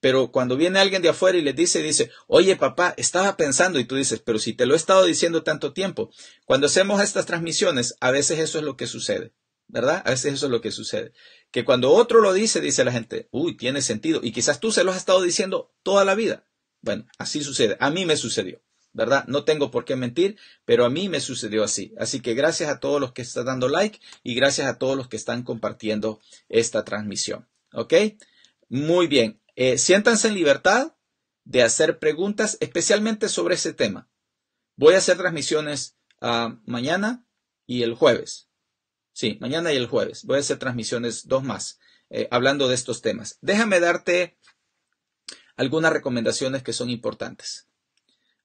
Pero cuando viene alguien de afuera y le dice, dice, oye papá, estaba pensando y tú dices, pero si te lo he estado diciendo tanto tiempo, cuando hacemos estas transmisiones, a veces eso es lo que sucede, ¿verdad? A veces eso es lo que sucede. Que cuando otro lo dice, dice la gente, uy, tiene sentido. Y quizás tú se lo has estado diciendo toda la vida. Bueno, así sucede. A mí me sucedió. ¿verdad? No tengo por qué mentir, pero a mí me sucedió así. Así que gracias a todos los que están dando like y gracias a todos los que están compartiendo esta transmisión. ¿Ok? Muy bien. Eh, siéntanse en libertad de hacer preguntas, especialmente sobre ese tema. Voy a hacer transmisiones ah, mañana y el jueves. Sí, mañana y el jueves. Voy a hacer transmisiones dos más eh, hablando de estos temas. Déjame darte algunas recomendaciones que son importantes.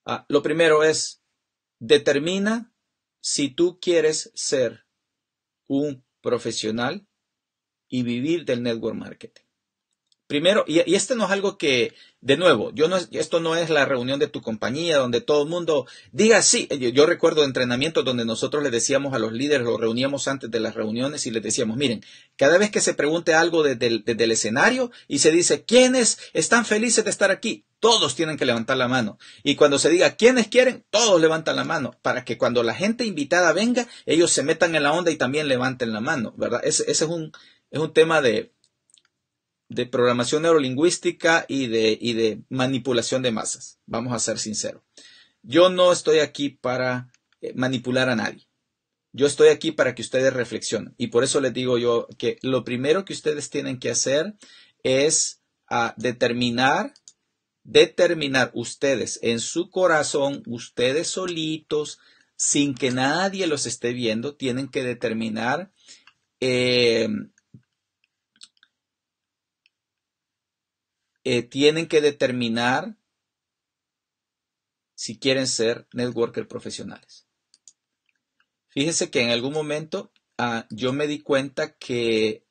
Ah, lo primero es, determina si tú quieres ser un profesional y vivir del network marketing. Primero, y, este no es algo que, de nuevo, yo no, esto no es la reunión de tu compañía donde todo el mundo diga sí. Yo, recuerdo entrenamientos donde nosotros le decíamos a los líderes, los reuníamos antes de las reuniones y les decíamos, miren, cada vez que se pregunte algo desde el, escenario y se dice, ¿quiénes están felices de estar aquí? Todos tienen que levantar la mano. Y cuando se diga quiénes quieren, todos levantan la mano para que cuando la gente invitada venga, ellos se metan en la onda y también levanten la mano, ¿verdad? Ese, ese es, un, es un tema de, de programación neurolingüística y de, y de manipulación de masas, vamos a ser sinceros. Yo no estoy aquí para eh, manipular a nadie. Yo estoy aquí para que ustedes reflexionen. Y por eso les digo yo que lo primero que ustedes tienen que hacer es a ah, determinar, determinar ustedes en su corazón, ustedes solitos, sin que nadie los esté viendo, tienen que determinar eh, Eh, tienen que determinar si quieren ser networker profesionales. Fíjense que en algún momento ah, yo me di cuenta que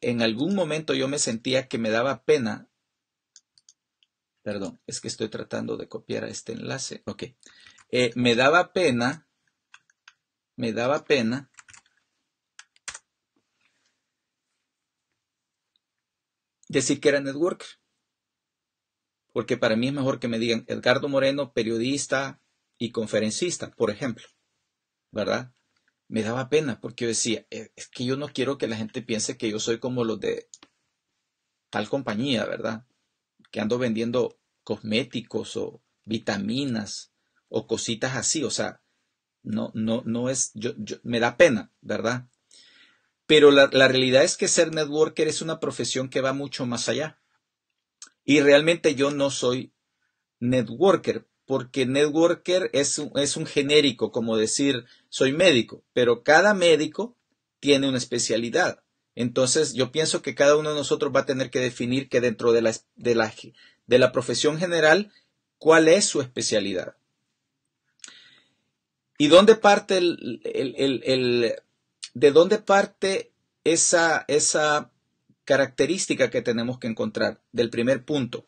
en algún momento yo me sentía que me daba pena. Perdón, es que estoy tratando de copiar este enlace. Ok. Eh, me daba pena, me daba pena decir que era networker porque para mí es mejor que me digan Edgardo Moreno, periodista y conferencista, por ejemplo, ¿verdad? Me daba pena porque yo decía, eh, es que yo no quiero que la gente piense que yo soy como los de tal compañía, ¿verdad? Que ando vendiendo cosméticos o vitaminas o cositas así, o sea, no, no, no es, yo, me da pena, ¿verdad? Pero la realidad es que ser networker es una profesión que va mucho más allá. Y realmente yo no soy networker, porque networker es un, genérico, como decir soy médico, pero cada médico tiene una especialidad. Entonces yo pienso que cada uno de nosotros va a tener que definir que dentro de la, de la, de la profesión general, cuál es su especialidad. ¿Y dónde parte el de dónde parte esa, esa característica que tenemos que encontrar del primer punto.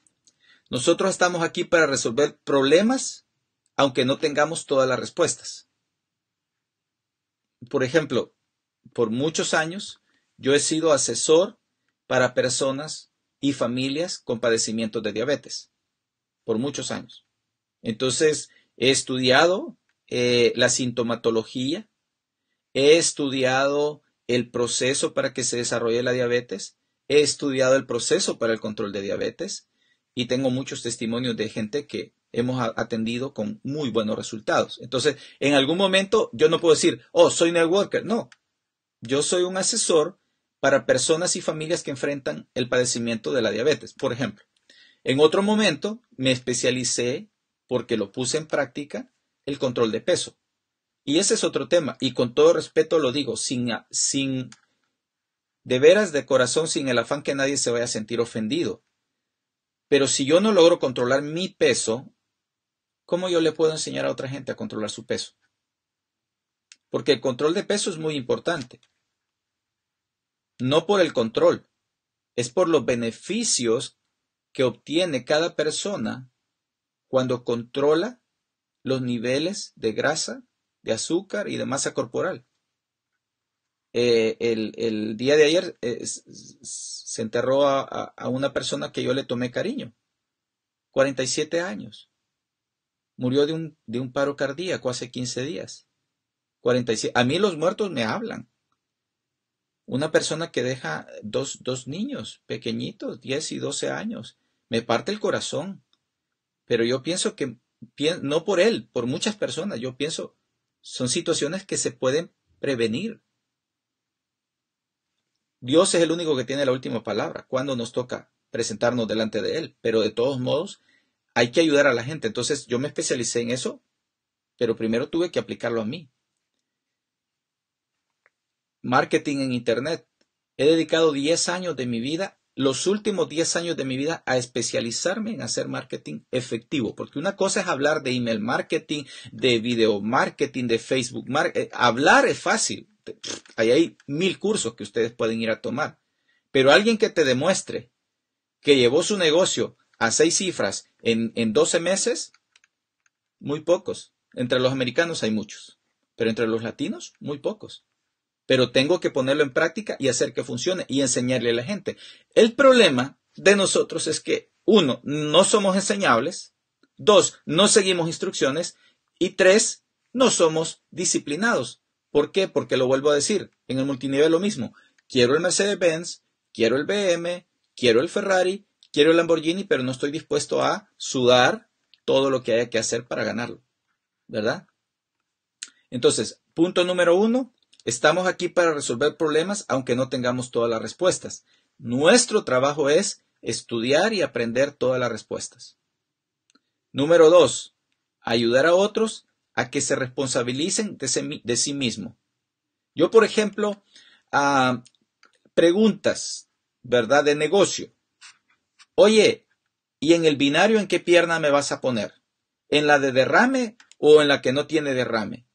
Nosotros estamos aquí para resolver problemas aunque no tengamos todas las respuestas. Por ejemplo, por muchos años yo he sido asesor para personas y familias con padecimientos de diabetes, por muchos años. Entonces, he estudiado eh, la sintomatología, he estudiado el proceso para que se desarrolle la diabetes He estudiado el proceso para el control de diabetes y tengo muchos testimonios de gente que hemos atendido con muy buenos resultados. Entonces, en algún momento yo no puedo decir, oh, soy networker. No, yo soy un asesor para personas y familias que enfrentan el padecimiento de la diabetes, por ejemplo. En otro momento me especialicé porque lo puse en práctica el control de peso. Y ese es otro tema. Y con todo respeto lo digo, sin, sin de veras de corazón sin el afán que nadie se vaya a sentir ofendido. Pero si yo no logro controlar mi peso, ¿cómo yo le puedo enseñar a otra gente a controlar su peso? Porque el control de peso es muy importante. No por el control, es por los beneficios que obtiene cada persona cuando controla los niveles de grasa, de azúcar y de masa corporal. Eh, el, día de ayer eh, se enterró a, una persona que yo le tomé cariño, 47 años. Murió de un, paro cardíaco hace 15 días. A mí los muertos me hablan. Una persona que deja dos, dos niños pequeñitos, 10 y 12 años, me parte el corazón. Pero yo pienso que, no por él, por muchas personas, yo pienso, son situaciones que se pueden prevenir. Dios es el único que tiene la última palabra cuando nos toca presentarnos delante de Él, pero de todos modos hay que ayudar a la gente. Entonces yo me especialicé en eso, pero primero tuve que aplicarlo a mí. Marketing en Internet. He dedicado 10 años de mi vida, los últimos 10 años de mi vida, a especializarme en hacer marketing efectivo. Porque una cosa es hablar de email marketing, de video marketing, de Facebook marketing. Eh, hablar es fácil, ahí hay mil cursos que ustedes pueden ir a tomar. Pero alguien que te demuestre que llevó su negocio a seis cifras en, en 12 meses, muy pocos. Entre los americanos hay muchos, pero entre los latinos, muy pocos. Pero tengo que ponerlo en práctica y hacer que funcione y enseñarle a la gente. El problema de nosotros es que, uno, no somos enseñables, dos, no seguimos instrucciones y tres, no somos disciplinados. ¿Por qué? Porque lo vuelvo a decir, en el multinivel lo mismo. Quiero el Mercedes-Benz, quiero el BM, quiero el Ferrari, quiero el Lamborghini, pero no estoy dispuesto a sudar todo lo que haya que hacer para ganarlo. ¿Verdad? Entonces, punto número uno, estamos aquí para resolver problemas aunque no tengamos todas las respuestas. Nuestro trabajo es estudiar y aprender todas las respuestas. Número dos, ayudar a otros a que se responsabilicen de, de sí mismo. Yo, por ejemplo, uh, preguntas, ¿verdad? De negocio. Oye, ¿y en el binario en qué pierna me vas a poner? ¿En la de derrame o en la que no tiene derrame?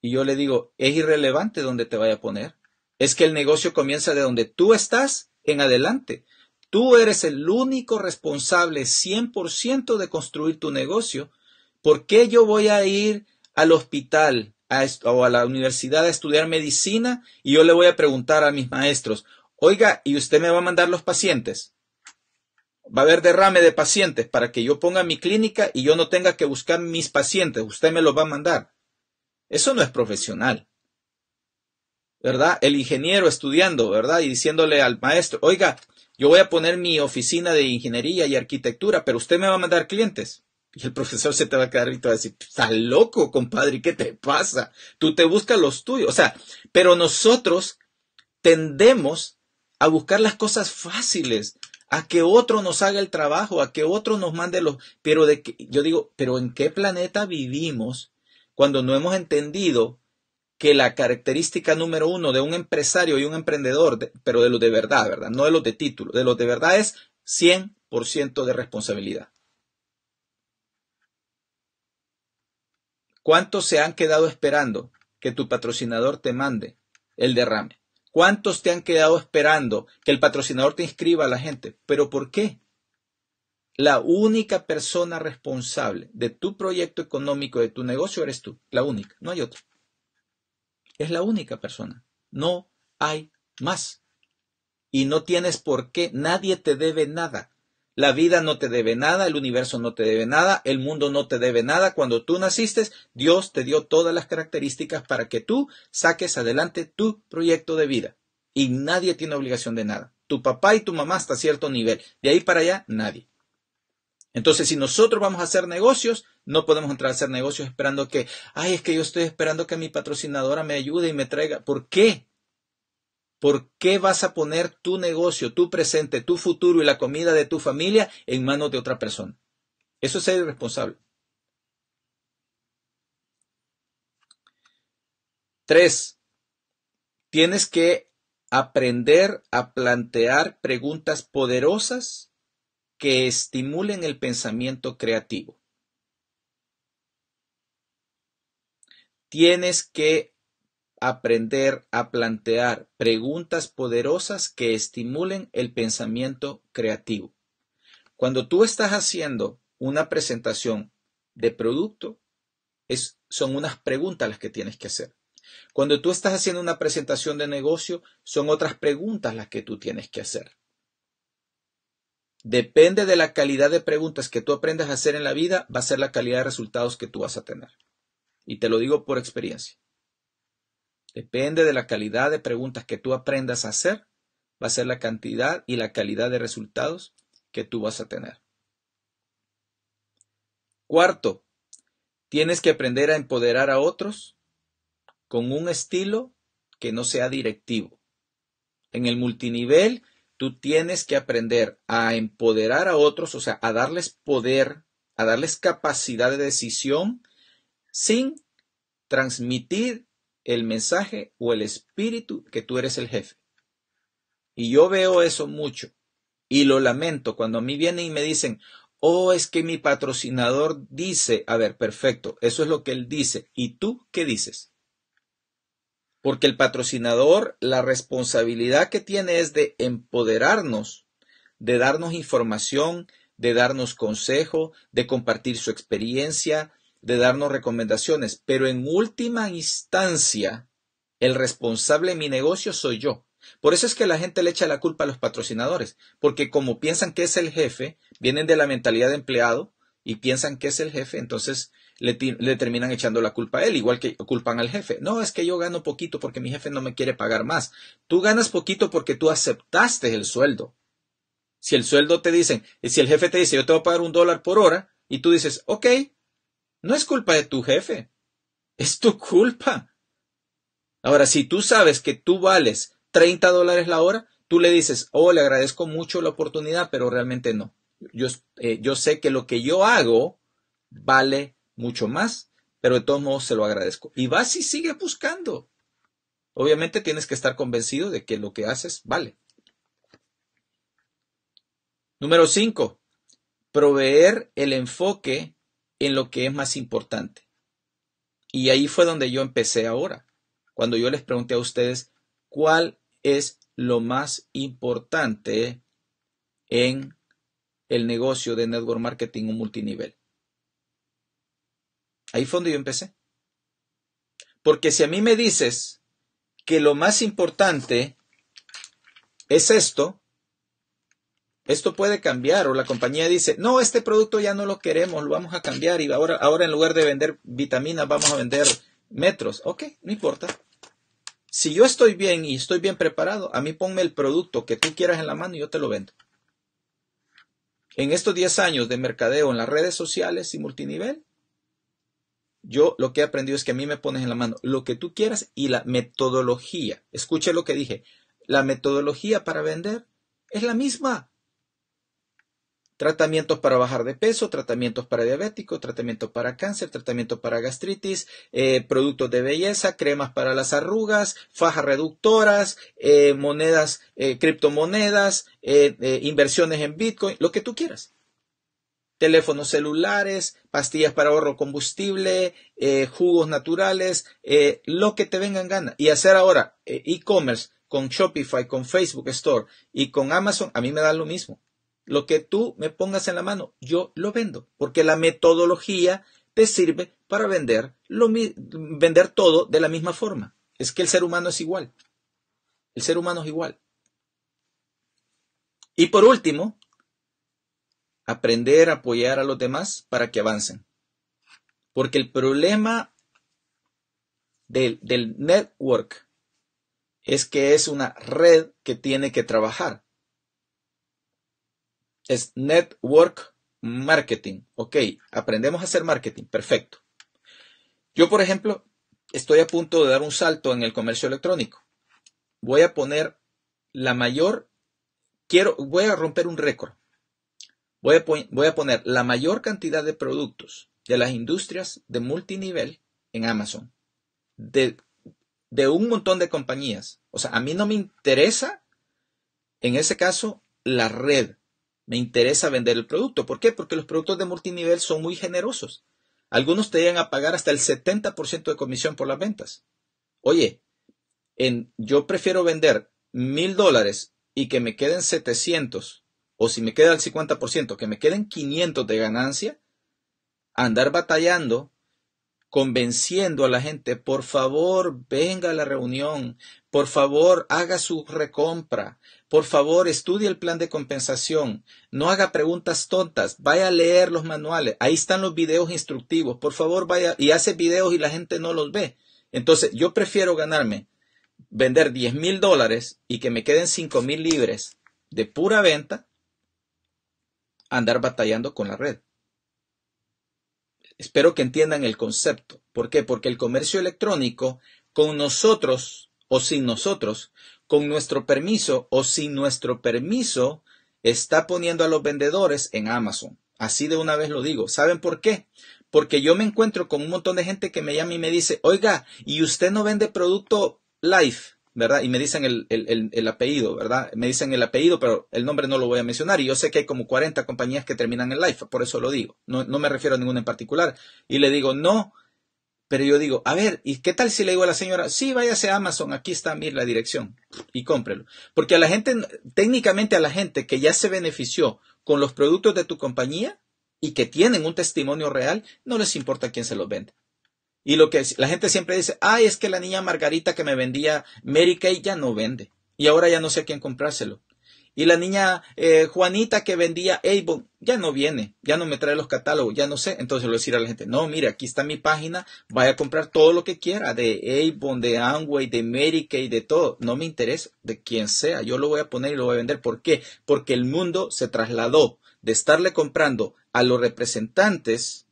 Y yo le digo, es irrelevante dónde te vaya a poner. Es que el negocio comienza de donde tú estás en adelante. Tú eres el único responsable 100% de construir tu negocio ¿Por qué yo voy a ir al hospital a o a la universidad a estudiar medicina y yo le voy a preguntar a mis maestros, oiga, ¿y usted me va a mandar los pacientes? Va a haber derrame de pacientes para que yo ponga mi clínica y yo no tenga que buscar mis pacientes, usted me los va a mandar. Eso no es profesional. ¿Verdad? El ingeniero estudiando, ¿verdad? Y diciéndole al maestro, oiga, yo voy a poner mi oficina de ingeniería y arquitectura, pero usted me va a mandar clientes. Y el profesor se te va a quedar y te va a decir, estás loco, compadre, ¿qué te pasa? Tú te buscas los tuyos. O sea, pero nosotros tendemos a buscar las cosas fáciles, a que otro nos haga el trabajo, a que otro nos mande los... Pero de que, yo digo, pero ¿en qué planeta vivimos cuando no hemos entendido que la característica número uno de un empresario y un emprendedor, pero de los de verdad, ¿verdad? No de los de título, de los de verdad es 100% de responsabilidad. ¿Cuántos se han quedado esperando que tu patrocinador te mande el derrame? ¿Cuántos te han quedado esperando que el patrocinador te inscriba a la gente? ¿Pero por qué? La única persona responsable de tu proyecto económico, de tu negocio, eres tú. La única, no hay otra. Es la única persona. No hay más. Y no tienes por qué. Nadie te debe nada. La vida no te debe nada, el universo no te debe nada, el mundo no te debe nada. Cuando tú naciste, Dios te dio todas las características para que tú saques adelante tu proyecto de vida. Y nadie tiene obligación de nada. Tu papá y tu mamá hasta cierto nivel. De ahí para allá, nadie. Entonces, si nosotros vamos a hacer negocios, no podemos entrar a hacer negocios esperando que, ay, es que yo estoy esperando que mi patrocinadora me ayude y me traiga. ¿Por qué? ¿Por qué vas a poner tu negocio, tu presente, tu futuro y la comida de tu familia en manos de otra persona? Eso es ser irresponsable. Tres, tienes que aprender a plantear preguntas poderosas que estimulen el pensamiento creativo. Tienes que aprender a plantear preguntas poderosas que estimulen el pensamiento creativo. Cuando tú estás haciendo una presentación de producto, es, son unas preguntas las que tienes que hacer. Cuando tú estás haciendo una presentación de negocio, son otras preguntas las que tú tienes que hacer. Depende de la calidad de preguntas que tú aprendas a hacer en la vida, va a ser la calidad de resultados que tú vas a tener. Y te lo digo por experiencia. Depende de la calidad de preguntas que tú aprendas a hacer, va a ser la cantidad y la calidad de resultados que tú vas a tener. Cuarto, tienes que aprender a empoderar a otros con un estilo que no sea directivo. En el multinivel, tú tienes que aprender a empoderar a otros, o sea, a darles poder, a darles capacidad de decisión sin transmitir el mensaje o el espíritu que tú eres el jefe. Y yo veo eso mucho y lo lamento cuando a mí vienen y me dicen, oh, es que mi patrocinador dice, a ver, perfecto, eso es lo que él dice. ¿Y tú qué dices? Porque el patrocinador, la responsabilidad que tiene es de empoderarnos, de darnos información, de darnos consejo, de compartir su experiencia, de darnos recomendaciones, pero en última instancia, el responsable de mi negocio soy yo. Por eso es que la gente le echa la culpa a los patrocinadores, porque como piensan que es el jefe, vienen de la mentalidad de empleado y piensan que es el jefe, entonces le, terminan echando la culpa a él, igual que culpan al jefe. No, es que yo gano poquito porque mi jefe no me quiere pagar más. Tú ganas poquito porque tú aceptaste el sueldo. Si el sueldo te dicen, si el jefe te dice, yo te voy a pagar un dólar por hora, y tú dices, ok, no es culpa de tu jefe. Es tu culpa. Ahora, si tú sabes que tú vales 30 dólares la hora, tú le dices, oh, le agradezco mucho la oportunidad, pero realmente no. Yo, eh, yo sé que lo que yo hago vale mucho más, pero de todos modos se lo agradezco. Y vas y sigue buscando. Obviamente tienes que estar convencido de que lo que haces vale. Número 5. Proveer el enfoque en lo que es más importante. Y ahí fue donde yo empecé ahora, cuando yo les pregunté a ustedes cuál es lo más importante en el negocio de network marketing o multinivel. Ahí fue donde yo empecé. Porque si a mí me dices que lo más importante es esto, esto puede cambiar o la compañía dice, no, este producto ya no lo queremos, lo vamos a cambiar y ahora, ahora en lugar de vender vitaminas vamos a vender metros. Ok, no importa. Si yo estoy bien y estoy bien preparado, a mí ponme el producto que tú quieras en la mano y yo te lo vendo. En estos 10 años de mercadeo en las redes sociales y multinivel, yo lo que he aprendido es que a mí me pones en la mano lo que tú quieras y la metodología. Escuche lo que dije. La metodología para vender es la misma. Tratamientos para bajar de peso, tratamientos para diabético, tratamientos para cáncer, tratamiento para gastritis, eh, productos de belleza, cremas para las arrugas, fajas reductoras, eh, monedas, eh, criptomonedas, inversiones en Bitcoin, lo que tú quieras teléfonos celulares, pastillas para ahorro combustible, jugos naturales, lo que te vengan gana. Y hacer ahora e-commerce con Shopify, con Facebook Store y con Amazon, a mí me da lo mismo. Lo que tú me pongas en la mano, yo lo vendo, porque la metodología te sirve para vender, vender todo de la misma forma. Es que el ser humano es igual. El ser humano es igual. Y por último, aprender a apoyar a los demás para que avancen. Porque el problema del network es que es una red que tiene que trabajar es network marketing. Ok, aprendemos a hacer marketing. Perfecto. Yo, por ejemplo, estoy a punto de dar un salto en el comercio electrónico. Voy a poner la mayor, quiero, voy a romper un récord. Voy a, voy a poner la mayor cantidad de productos de las industrias de multinivel en Amazon. De, de un montón de compañías. O sea, a mí no me interesa, en ese caso, la red me interesa vender el producto. ¿Por qué? Porque los productos de multinivel son muy generosos. Algunos te llegan a pagar hasta el 70% de comisión por las ventas. Oye, en, yo prefiero vender mil dólares y que me queden 700, o si me queda el 50%, que me queden 500 de ganancia, andar batallando, convenciendo a la gente, por favor, venga a la reunión, por favor, haga su recompra, por favor, estudie el plan de compensación. No haga preguntas tontas. Vaya a leer los manuales. Ahí están los videos instructivos. Por favor, vaya y hace videos y la gente no los ve. Entonces, yo prefiero ganarme, vender 10 mil dólares y que me queden 5 mil libres de pura venta, andar batallando con la red. Espero que entiendan el concepto. ¿Por qué? Porque el comercio electrónico, con nosotros o sin nosotros, con nuestro permiso o sin nuestro permiso, está poniendo a los vendedores en Amazon. Así de una vez lo digo. ¿Saben por qué? Porque yo me encuentro con un montón de gente que me llama y me dice, oiga, ¿y usted no vende producto Life? ¿Verdad? Y me dicen el, apellido, ¿verdad? Me dicen el apellido, pero el nombre no lo voy a mencionar. Y yo sé que hay como 40 compañías que terminan en Life, por eso lo digo. No, no me refiero a ninguna en particular. Y le digo, no, pero yo digo, a ver, ¿y qué tal si le digo a la señora, sí, váyase a Amazon, aquí está, mira la dirección y cómprelo? Porque a la gente, técnicamente a la gente que ya se benefició con los productos de tu compañía y que tienen un testimonio real, no les importa quién se los vende. Y lo que la gente siempre dice, ay, es que la niña Margarita que me vendía Mary Kay ya no vende. Y ahora ya no sé a quién comprárselo. Y la niña eh, Juanita que vendía Avon ya no viene, ya no me trae los catálogos, ya no sé. Entonces le decir a la gente, no, mire, aquí está mi página, vaya a comprar todo lo que quiera, de Avon, de Amway, de Medicaid, de todo. No me interesa, de quien sea, yo lo voy a poner y lo voy a vender. ¿Por qué? Porque el mundo se trasladó de estarle comprando a los representantes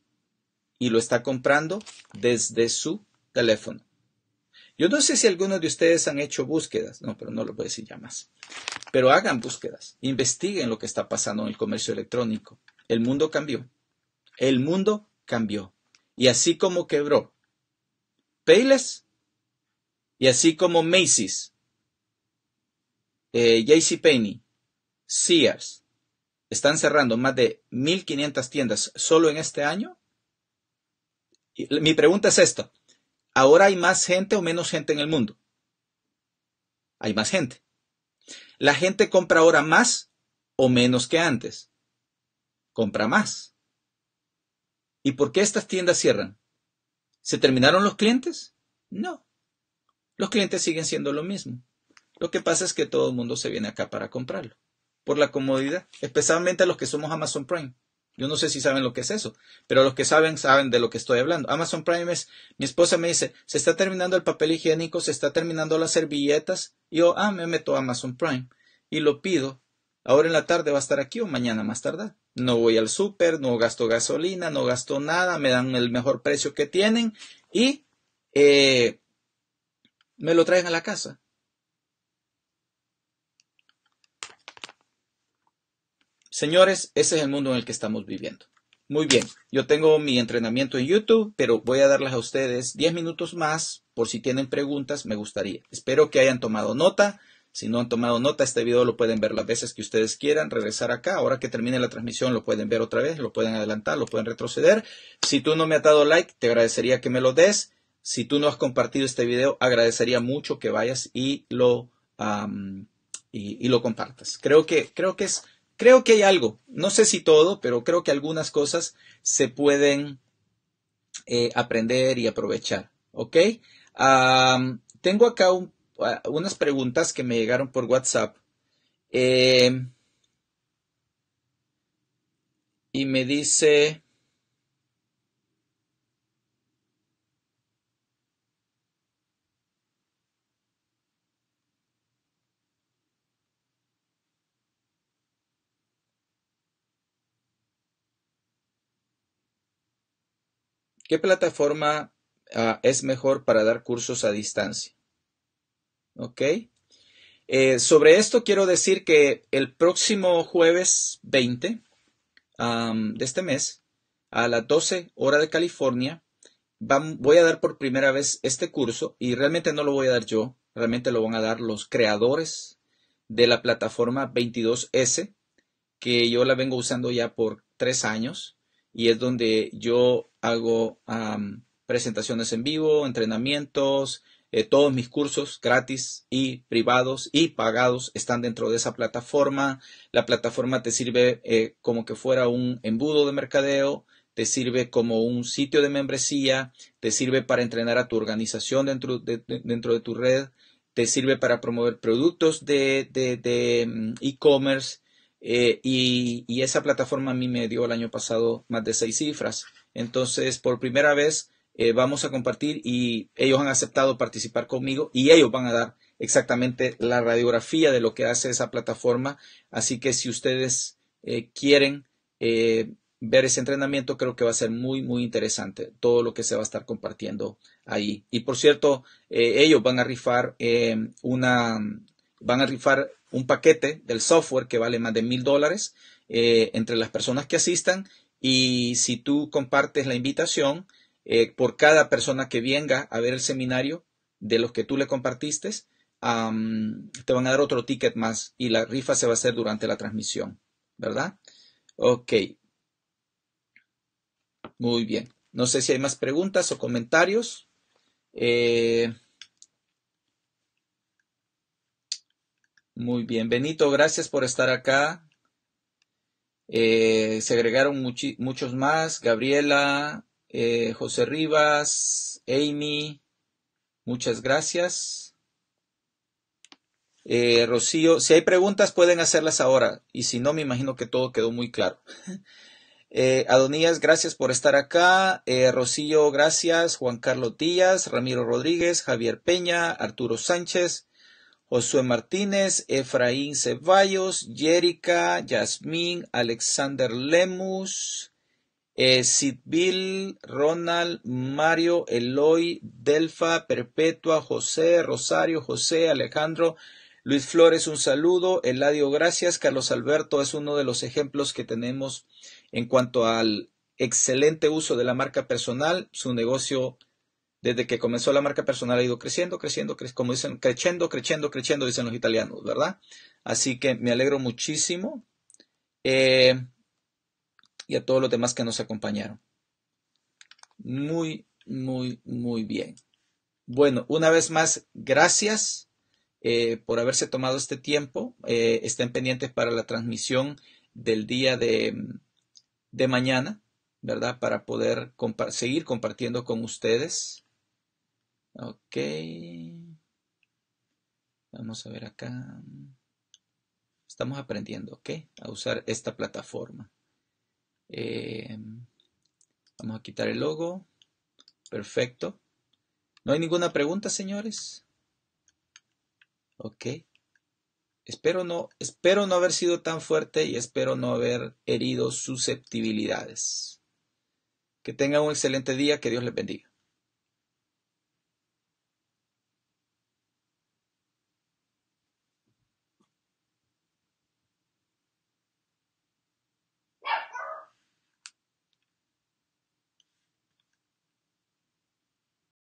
y lo está comprando desde su teléfono. Yo no sé si algunos de ustedes han hecho búsquedas, no, pero no lo a decir ya más. Pero hagan búsquedas, investiguen lo que está pasando en el comercio electrónico. El mundo cambió. El mundo cambió. Y así como quebró Payless, y así como Macy's, eh, JCPenney, Sears, están cerrando más de 1.500 tiendas solo en este año. mi pregunta es esto. Ahora hay más gente o menos gente en el mundo. Hay más gente. La gente compra ahora más o menos que antes. Compra más. ¿Y por qué estas tiendas cierran? ¿Se terminaron los clientes? No. Los clientes siguen siendo lo mismo. Lo que pasa es que todo el mundo se viene acá para comprarlo. Por la comodidad. Especialmente a los que somos Amazon Prime. Yo no sé si saben lo que es eso, pero los que saben saben de lo que estoy hablando. Amazon Prime es, mi esposa me dice, se está terminando el papel higiénico, se está terminando las servilletas. Y yo, ah, me meto a Amazon Prime y lo pido. Ahora en la tarde va a estar aquí o mañana más tarde No voy al súper, no gasto gasolina, no gasto nada, me dan el mejor precio que tienen y eh, me lo traen a la casa. Señores, ese es el mundo en el que estamos viviendo. Muy bien, yo tengo mi entrenamiento en YouTube, pero voy a darles a ustedes 10 minutos más por si tienen preguntas, me gustaría. Espero que hayan tomado nota. Si no han tomado nota, este video lo pueden ver las veces que ustedes quieran, regresar acá. Ahora que termine la transmisión lo pueden ver otra vez, lo pueden adelantar, lo pueden retroceder. Si tú no me has dado like, te agradecería que me lo des. Si tú no has compartido este video, agradecería mucho que vayas y lo, y lo compartas. Creo que, creo que es creo que hay algo, no sé si todo, pero creo que algunas cosas se pueden eh, aprender y aprovechar, ¿ok? tengo acá unas preguntas que me llegaron por WhatsApp. Eh, y me dice, ¿Qué plataforma ah, es mejor para dar cursos a distancia? ¿Ok? Eh, sobre esto quiero decir que el próximo jueves 20 de este mes, a las 12 hora de California, voy a dar por primera vez este curso y realmente no lo voy a dar yo, realmente lo van a dar los creadores de la plataforma 22S, que yo la vengo usando ya por tres años y es donde yo hago presentaciones en vivo, entrenamientos, eh, todos mis cursos gratis y privados y pagados están dentro de esa plataforma. La plataforma te sirve eh, como que fuera un embudo de mercadeo, te sirve como un sitio de membresía, te sirve para entrenar a tu organización dentro dentro de tu red, te sirve para promover productos de mm, e-commerce, eh, y, esa plataforma a mí me dio el año pasado más de seis cifras. Entonces, por primera vez eh, vamos a compartir y ellos han aceptado participar conmigo y ellos van a dar exactamente la radiografía de lo que hace esa plataforma. Así que si ustedes eh, quieren ver ese entrenamiento, creo que va a ser muy, muy interesante todo lo que se va a estar compartiendo ahí. Y por cierto, ellos van a rifar una, van a rifar un paquete del software que vale más de mil dólares eh, entre las personas que asistan y si tú compartes la invitación eh, por cada persona que venga a ver el seminario de los que tú le compartiste, te van a dar otro ticket más y la rifa se va a hacer durante la transmisión, ¿verdad? Ok. Muy bien. No sé si hay más preguntas o comentarios. Eh, Muy bien, Benito, gracias por estar acá. Eh, se agregaron muchos más, Gabriela, eh, José Rivas, Amy, muchas gracias. Eh, Rocío, si hay preguntas pueden hacerlas ahora y si no, me imagino que todo quedó muy claro. [LAUGHS] Adonías, gracias por estar acá. Rocío, gracias. Juan Carlos Díaz, Ramiro Rodríguez, Javier Peña, Arturo Sánchez. Josué Martínez, Efraín Ceballos, Jerica, Yasmín, Alexander Lemus, eh, Sidville, Ronald, Mario, Eloy, Delfa, Perpetua, José, Rosario, José, Alejandro, Luis Flores, un saludo, Eladio, gracias, Carlos Alberto es uno de los ejemplos que tenemos en cuanto al excelente uso de la marca personal, su negocio desde que comenzó la marca personal ha ido creciendo, creciendo, como dicen, creciendo, creciendo, creciendo, dicen los italianos, ¿verdad? Así que me alegro muchísimo eh, y a todos los demás que nos acompañaron. Muy, muy, muy bien. Bueno, una vez más, gracias eh, por haberse tomado este tiempo. Eh, estén pendientes para la transmisión del día de, mañana, ¿verdad? Para poder seguir compartiendo con ustedes. Ok. Vamos a ver acá. Estamos aprendiendo, ¿ok? A usar esta plataforma. Eh, vamos a quitar el logo. Perfecto. ¿No hay ninguna pregunta, señores? Ok. Espero no, espero no haber sido tan fuerte y espero no haber herido susceptibilidades. Que tengan un excelente día, que Dios les bendiga.